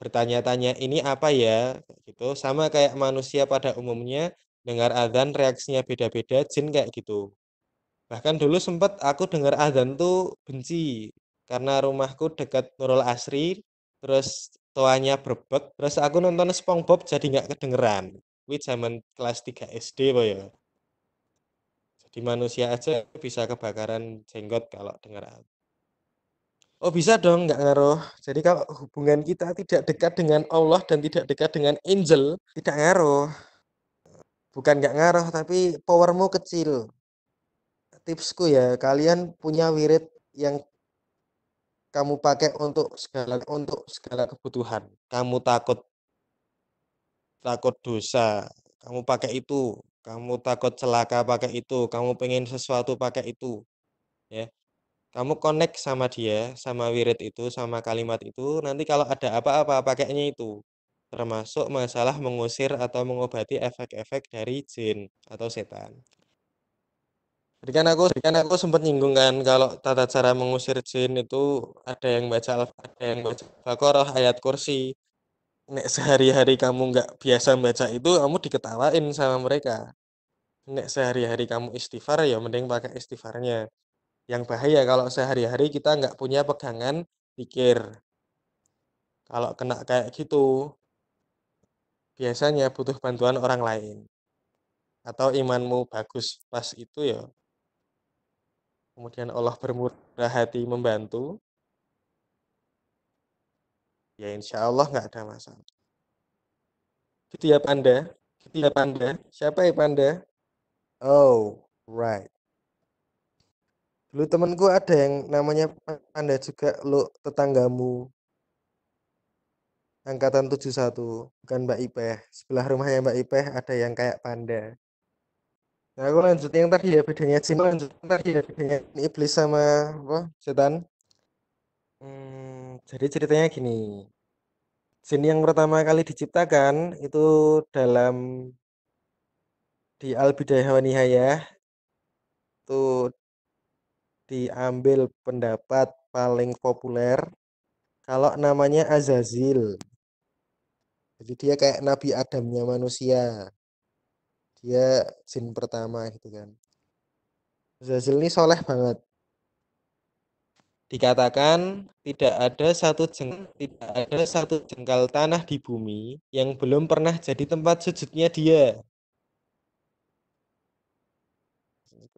bertanya-tanya ini apa ya gitu sama kayak manusia pada umumnya dengar azan reaksinya beda-beda jin kayak gitu bahkan dulu sempat aku dengar azan tuh benci karena rumahku dekat Nurul Asri terus toanya berbek terus aku nonton SpongeBob jadi nggak kedengeran wih zaman kelas 3 SD boy ya jadi manusia aja bisa kebakaran jenggot kalau dengar azan Oh bisa dong, nggak ngaruh. Jadi kalau hubungan kita tidak dekat dengan Allah dan tidak dekat dengan angel, tidak ngaruh. Bukan nggak ngaruh, tapi powermu kecil. Tipsku ya, kalian punya wirid yang kamu pakai untuk segala untuk segala kebutuhan. Kamu takut takut dosa, kamu pakai itu. Kamu takut celaka pakai itu, kamu pengen sesuatu pakai itu. Ya kamu connect sama dia, sama wirid itu, sama kalimat itu, nanti kalau ada apa-apa pakainya itu. Termasuk masalah mengusir atau mengobati efek-efek dari jin atau setan. Tadi kan aku, tadi kan aku sempat nyinggung kan kalau tata cara mengusir jin itu ada yang baca ada yang baca Baqarah ayat kursi. Nek sehari-hari kamu nggak biasa baca itu, kamu diketawain sama mereka. Nek sehari-hari kamu istighfar ya mending pakai istighfarnya yang bahaya kalau sehari-hari kita nggak punya pegangan pikir. Kalau kena kayak gitu, biasanya butuh bantuan orang lain. Atau imanmu bagus pas itu ya. Kemudian Allah bermurah hati membantu. Ya insya Allah nggak ada masalah. Gitu ya Panda. Gitu ya Panda. Siapa ya Panda? Oh, right dulu temenku ada yang namanya Panda juga lo tetanggamu angkatan 71 bukan Mbak Ipeh sebelah rumahnya Mbak Ipeh ada yang kayak panda nah aku lanjut yang tadi ya bedanya jin lanjut yang tadi ya bedanya iblis sama apa setan hmm, jadi ceritanya gini jin yang pertama kali diciptakan itu dalam di Al Bidayah Wanihaya itu diambil pendapat paling populer kalau namanya Azazil. Jadi dia kayak Nabi Adamnya manusia. Dia jin pertama gitu kan. Azazil ini soleh banget. Dikatakan tidak ada satu jeng, tidak ada satu jengkal tanah di bumi yang belum pernah jadi tempat sujudnya dia.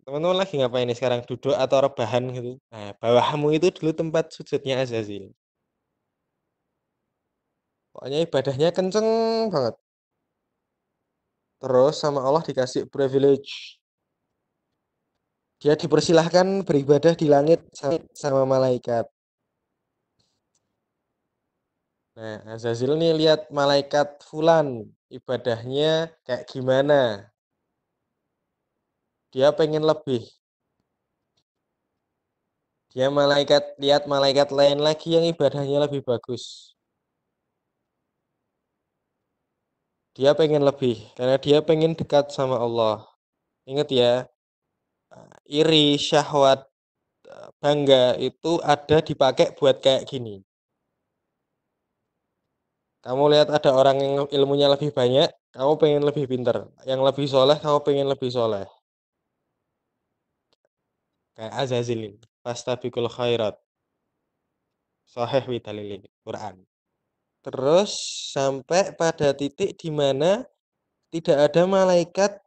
Teman-teman lagi ngapain nih sekarang? Duduk atau rebahan gitu? Nah, bawahmu itu dulu tempat sujudnya Azazil. Pokoknya ibadahnya kenceng banget. Terus sama Allah dikasih privilege. Dia dipersilahkan beribadah di langit sama malaikat. Nah, Azazil nih lihat malaikat Fulan ibadahnya kayak gimana dia pengen lebih dia malaikat lihat malaikat lain lagi yang ibadahnya lebih bagus dia pengen lebih karena dia pengen dekat sama Allah ingat ya iri syahwat bangga itu ada dipakai buat kayak gini kamu lihat ada orang yang ilmunya lebih banyak kamu pengen lebih pinter yang lebih soleh kamu pengen lebih soleh kayak azazilin bikul khairat sahih witalilin Quran terus sampai pada titik dimana tidak ada malaikat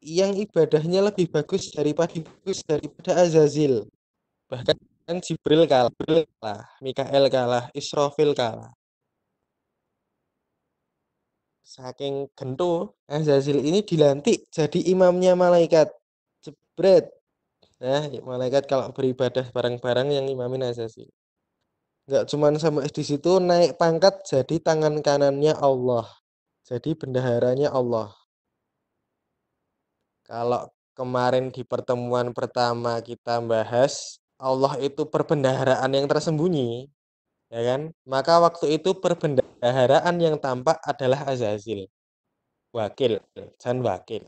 yang ibadahnya lebih bagus daripada bagus daripada Azazil. Bahkan Jibril kalah, Jibril kalah, Mikael kalah, Israfil kalah. Saking gento, Azazil ini dilantik jadi imamnya malaikat. Jebret. Nah, malaikat kalau beribadah bareng-bareng yang imamin sih nggak cuma sama di situ naik pangkat jadi tangan kanannya Allah. Jadi bendaharanya Allah. Kalau kemarin di pertemuan pertama kita bahas Allah itu perbendaharaan yang tersembunyi, ya kan? Maka waktu itu perbendaharaan yang tampak adalah Azazil. Wakil, dan wakil.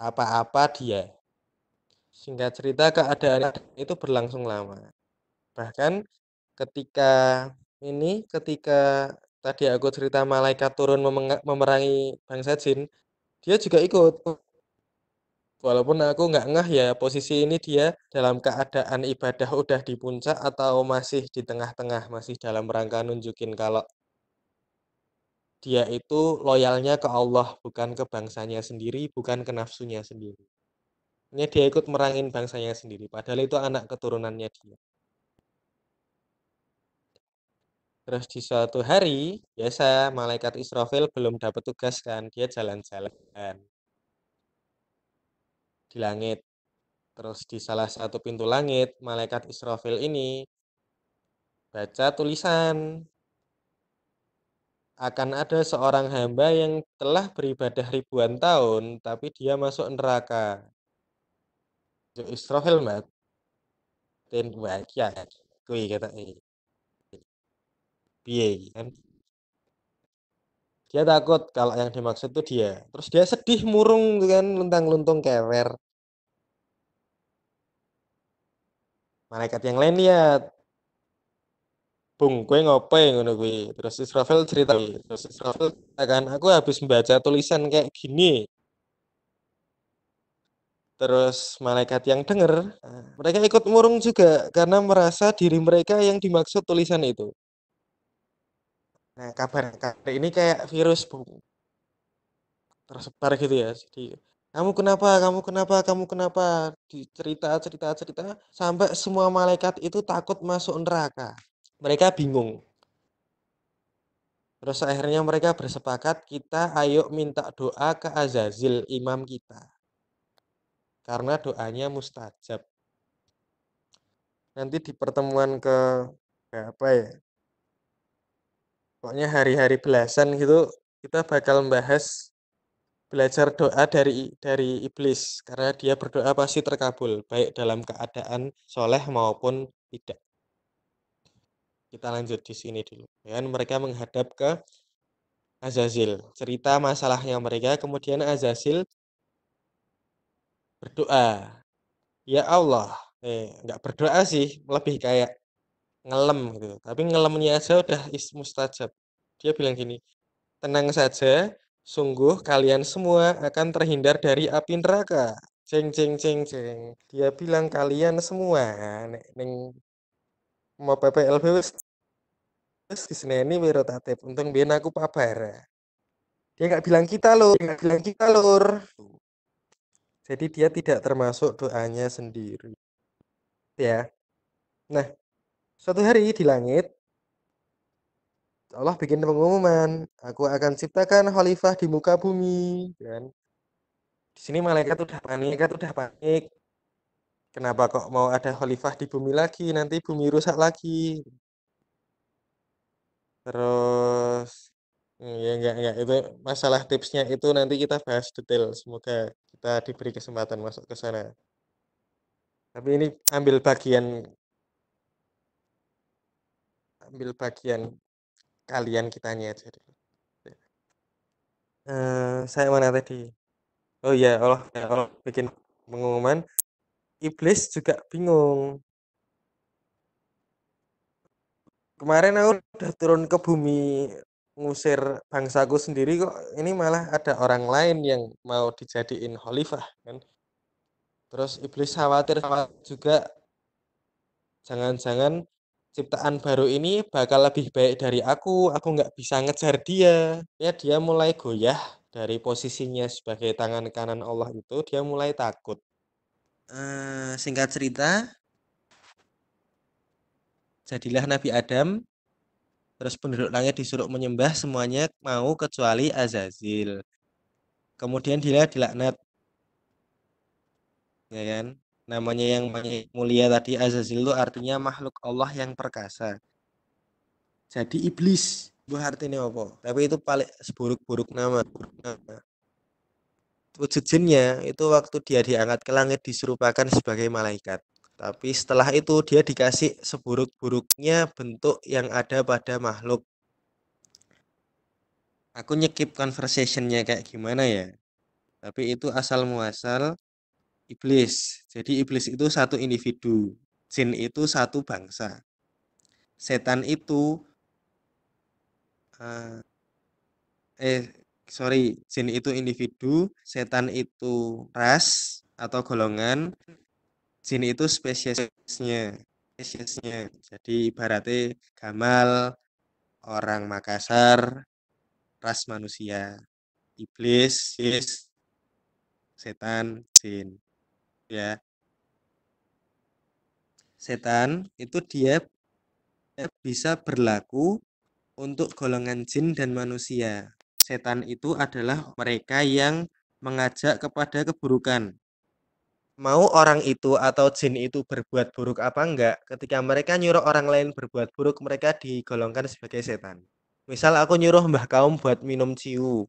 Apa-apa dia, Singkat cerita, keadaan itu berlangsung lama. Bahkan ketika ini, ketika tadi aku cerita malaikat turun memerangi bangsa jin, dia juga ikut. Walaupun aku nggak ngeh ya posisi ini dia dalam keadaan ibadah udah di puncak atau masih di tengah-tengah, masih dalam rangka nunjukin kalau dia itu loyalnya ke Allah, bukan ke bangsanya sendiri, bukan ke nafsunya sendiri. Ini dia ikut merangin bangsanya sendiri, padahal itu anak keturunannya dia. Terus di suatu hari, biasa malaikat Israfil belum dapat tugas kan, dia jalan-jalan di langit. Terus di salah satu pintu langit, malaikat Israfil ini baca tulisan akan ada seorang hamba yang telah beribadah ribuan tahun, tapi dia masuk neraka. जो इसराफिल में ट्रेंड हुआ है क्या kata कोई eh, कहता piye kan dia takut kalau yang dimaksud itu dia terus dia sedih murung kan luntang luntung kewer malaikat yang lain lihat bung kue ngopo ya, ngono terus Israfil cerita terus Israfil akan aku habis membaca tulisan kayak gini terus malaikat yang dengar, mereka ikut murung juga karena merasa diri mereka yang dimaksud tulisan itu. Nah, kabar kabar ini kayak virus bung. tersebar gitu ya. Jadi kamu kenapa, kamu kenapa, kamu kenapa dicerita cerita cerita sampai semua malaikat itu takut masuk neraka. Mereka bingung. Terus akhirnya mereka bersepakat kita ayo minta doa ke Azazil imam kita karena doanya mustajab. Nanti di pertemuan ke, ke apa ya? Pokoknya hari-hari belasan gitu kita bakal membahas belajar doa dari dari iblis karena dia berdoa pasti terkabul baik dalam keadaan soleh maupun tidak kita lanjut di sini dulu ya mereka menghadap ke Azazil cerita masalahnya mereka kemudian Azazil berdoa. Ya Allah, eh nggak berdoa sih, lebih kayak ngelem gitu. Tapi ngelemnya aja udah mustajab. Dia bilang gini, tenang saja, sungguh kalian semua akan terhindar dari api neraka. ceng ceng ceng ceng Dia bilang kalian semua nek neng mau PPLB wis wis ini wirotatip. Untung biar aku pabar Dia nggak bilang kita lur, nggak bilang kita lor jadi dia tidak termasuk doanya sendiri. Ya. Nah, suatu hari di langit Allah bikin pengumuman, aku akan ciptakan khalifah di muka bumi, dan Di sini malaikat udah panik, malaikat udah panik. Kenapa kok mau ada khalifah di bumi lagi? Nanti bumi rusak lagi. Terus ya enggak enggak itu masalah tipsnya itu nanti kita bahas detail. Semoga kita diberi kesempatan masuk ke sana tapi ini ambil bagian ambil bagian kalian kitanya aja dulu. Uh, eh, saya mana tadi oh ya Allah ya Allah bikin pengumuman iblis juga bingung kemarin aku udah turun ke bumi ngusir bangsaku sendiri kok ini malah ada orang lain yang mau dijadiin khalifah kan terus iblis khawatir, juga jangan-jangan ciptaan baru ini bakal lebih baik dari aku aku nggak bisa ngejar dia ya dia mulai goyah dari posisinya sebagai tangan kanan Allah itu dia mulai takut uh, singkat cerita jadilah Nabi Adam Terus penduduk langit disuruh menyembah semuanya mau kecuali Azazil. Kemudian dia dilaknat. Ya kan? Namanya yang mulia tadi Azazil itu artinya makhluk Allah yang perkasa. Jadi iblis buah artinya apa? Tapi itu paling seburuk-buruk nama. Buruk nama. Wujud jinnya itu waktu dia diangkat ke langit diserupakan sebagai malaikat. Tapi setelah itu dia dikasih seburuk-buruknya bentuk yang ada pada makhluk. Aku nyekip conversationnya kayak gimana ya. Tapi itu asal muasal iblis. Jadi iblis itu satu individu, jin itu satu bangsa. Setan itu uh, eh sorry, jin itu individu, setan itu ras atau golongan, jin itu spesiesnya spesiesnya jadi ibaratnya gamal orang Makassar ras manusia iblis sis setan jin ya setan itu dia bisa berlaku untuk golongan jin dan manusia setan itu adalah mereka yang mengajak kepada keburukan mau orang itu atau jin itu berbuat buruk apa enggak, ketika mereka nyuruh orang lain berbuat buruk, mereka digolongkan sebagai setan. Misal aku nyuruh Mbah Kaum buat minum ciu.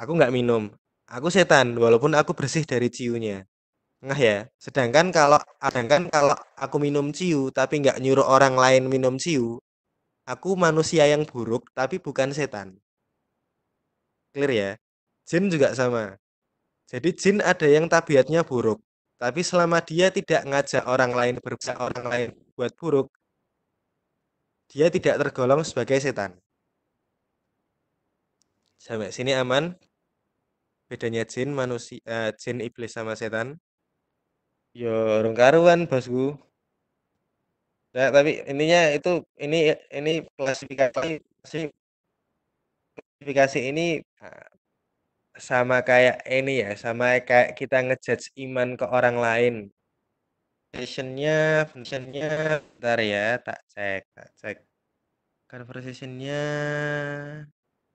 Aku enggak minum. Aku setan walaupun aku bersih dari ciunya. Nah ya, sedangkan kalau sedangkan kalau aku minum ciu tapi nggak nyuruh orang lain minum ciu, aku manusia yang buruk tapi bukan setan. Clear ya? Jin juga sama. Jadi jin ada yang tabiatnya buruk, tapi selama dia tidak ngajak orang lain berbuat orang lain buat buruk, dia tidak tergolong sebagai setan. Sampai sini aman. Bedanya jin manusia, uh, jin iblis sama setan. Yo, ya, orang karuan bosku. Nah, tapi ininya itu ini ini klasifikasi klasifikasi ini ah, sama kayak ini ya, sama kayak kita ngejudge iman ke orang lain. Conversationnya, functionnya, bentar ya, tak cek, tak cek. Conversationnya,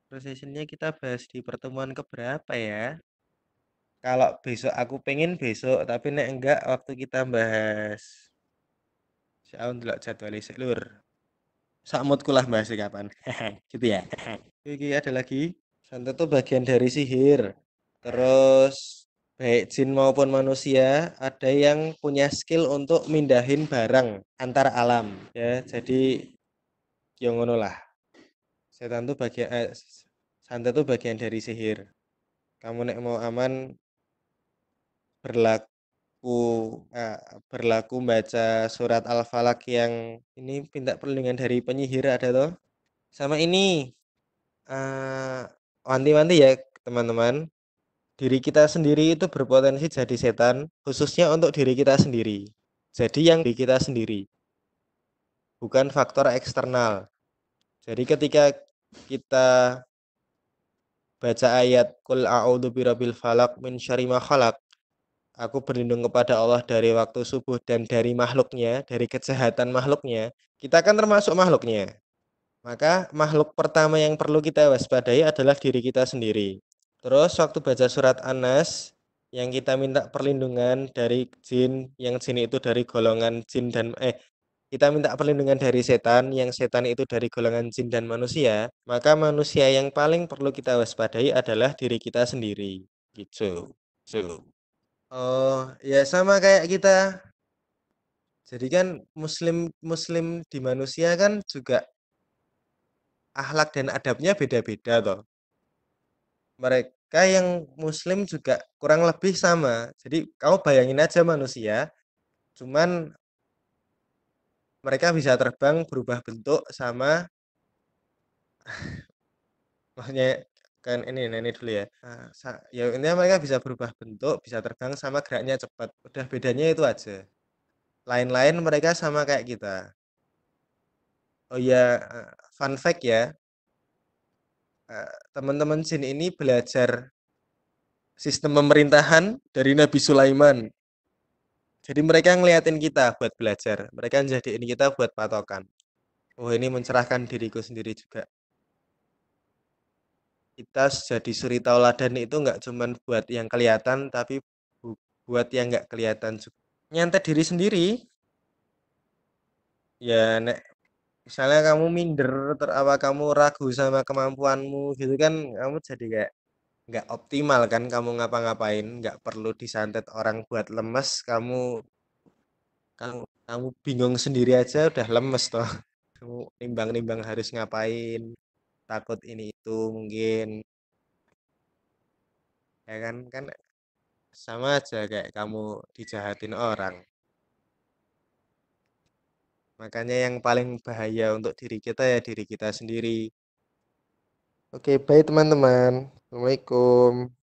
conversationnya kita bahas di pertemuan keberapa ya? Kalau besok aku pengen besok, tapi nek enggak waktu kita bahas. Saun delok jadwal lur. Sakmutku lah bahas kapan. gitu ya. Oke, ada lagi. Santo itu bagian dari sihir. Terus baik jin maupun manusia ada yang punya skill untuk mindahin barang antar alam ya. Jadi ya ngono lah. Setan itu bagian eh, santet itu bagian dari sihir. Kamu nek mau aman berlaku berlaku uh, berlaku baca surat al-falak yang ini pinta perlindungan dari penyihir ada toh sama ini uh, Wanti-wanti ya teman-teman, diri kita sendiri itu berpotensi jadi setan, khususnya untuk diri kita sendiri. Jadi yang diri kita sendiri, bukan faktor eksternal. Jadi ketika kita baca ayat Qul a'udhu birabil falak min syarima Aku berlindung kepada Allah dari waktu subuh dan dari makhluknya, dari kejahatan makhluknya. Kita kan termasuk makhluknya. Maka makhluk pertama yang perlu kita waspadai adalah diri kita sendiri. Terus waktu baca surat Anas yang kita minta perlindungan dari jin, yang jin itu dari golongan jin dan eh kita minta perlindungan dari setan, yang setan itu dari golongan jin dan manusia, maka manusia yang paling perlu kita waspadai adalah diri kita sendiri. Gitu. So. Gitu. Oh, ya sama kayak kita. Jadi kan muslim muslim di manusia kan juga akhlak dan adabnya beda-beda toh. Mereka yang muslim juga kurang lebih sama. Jadi kamu bayangin aja manusia, cuman mereka bisa terbang berubah bentuk sama maksudnya kan ini nah, ini dulu ya ah, ya ini mereka bisa berubah bentuk bisa terbang sama geraknya cepat udah bedanya itu aja lain-lain mereka sama kayak kita Oh ya, fun fact ya. Eh, teman-teman sini ini belajar sistem pemerintahan dari Nabi Sulaiman. Jadi mereka ngeliatin kita buat belajar. Mereka jadiin kita buat patokan. Oh ini mencerahkan diriku sendiri juga. Kita jadi suri tauladan itu nggak cuman buat yang kelihatan, tapi buat yang nggak kelihatan juga. nyantai diri sendiri. Ya nek misalnya kamu minder ter apa kamu ragu sama kemampuanmu gitu kan kamu jadi kayak nggak optimal kan kamu ngapa-ngapain nggak perlu disantet orang buat lemes kamu kamu kamu bingung sendiri aja udah lemes toh kamu nimbang-nimbang harus ngapain takut ini itu mungkin ya kan kan sama aja kayak kamu dijahatin orang Makanya yang paling bahaya untuk diri kita ya diri kita sendiri. Oke, baik teman-teman. Assalamualaikum.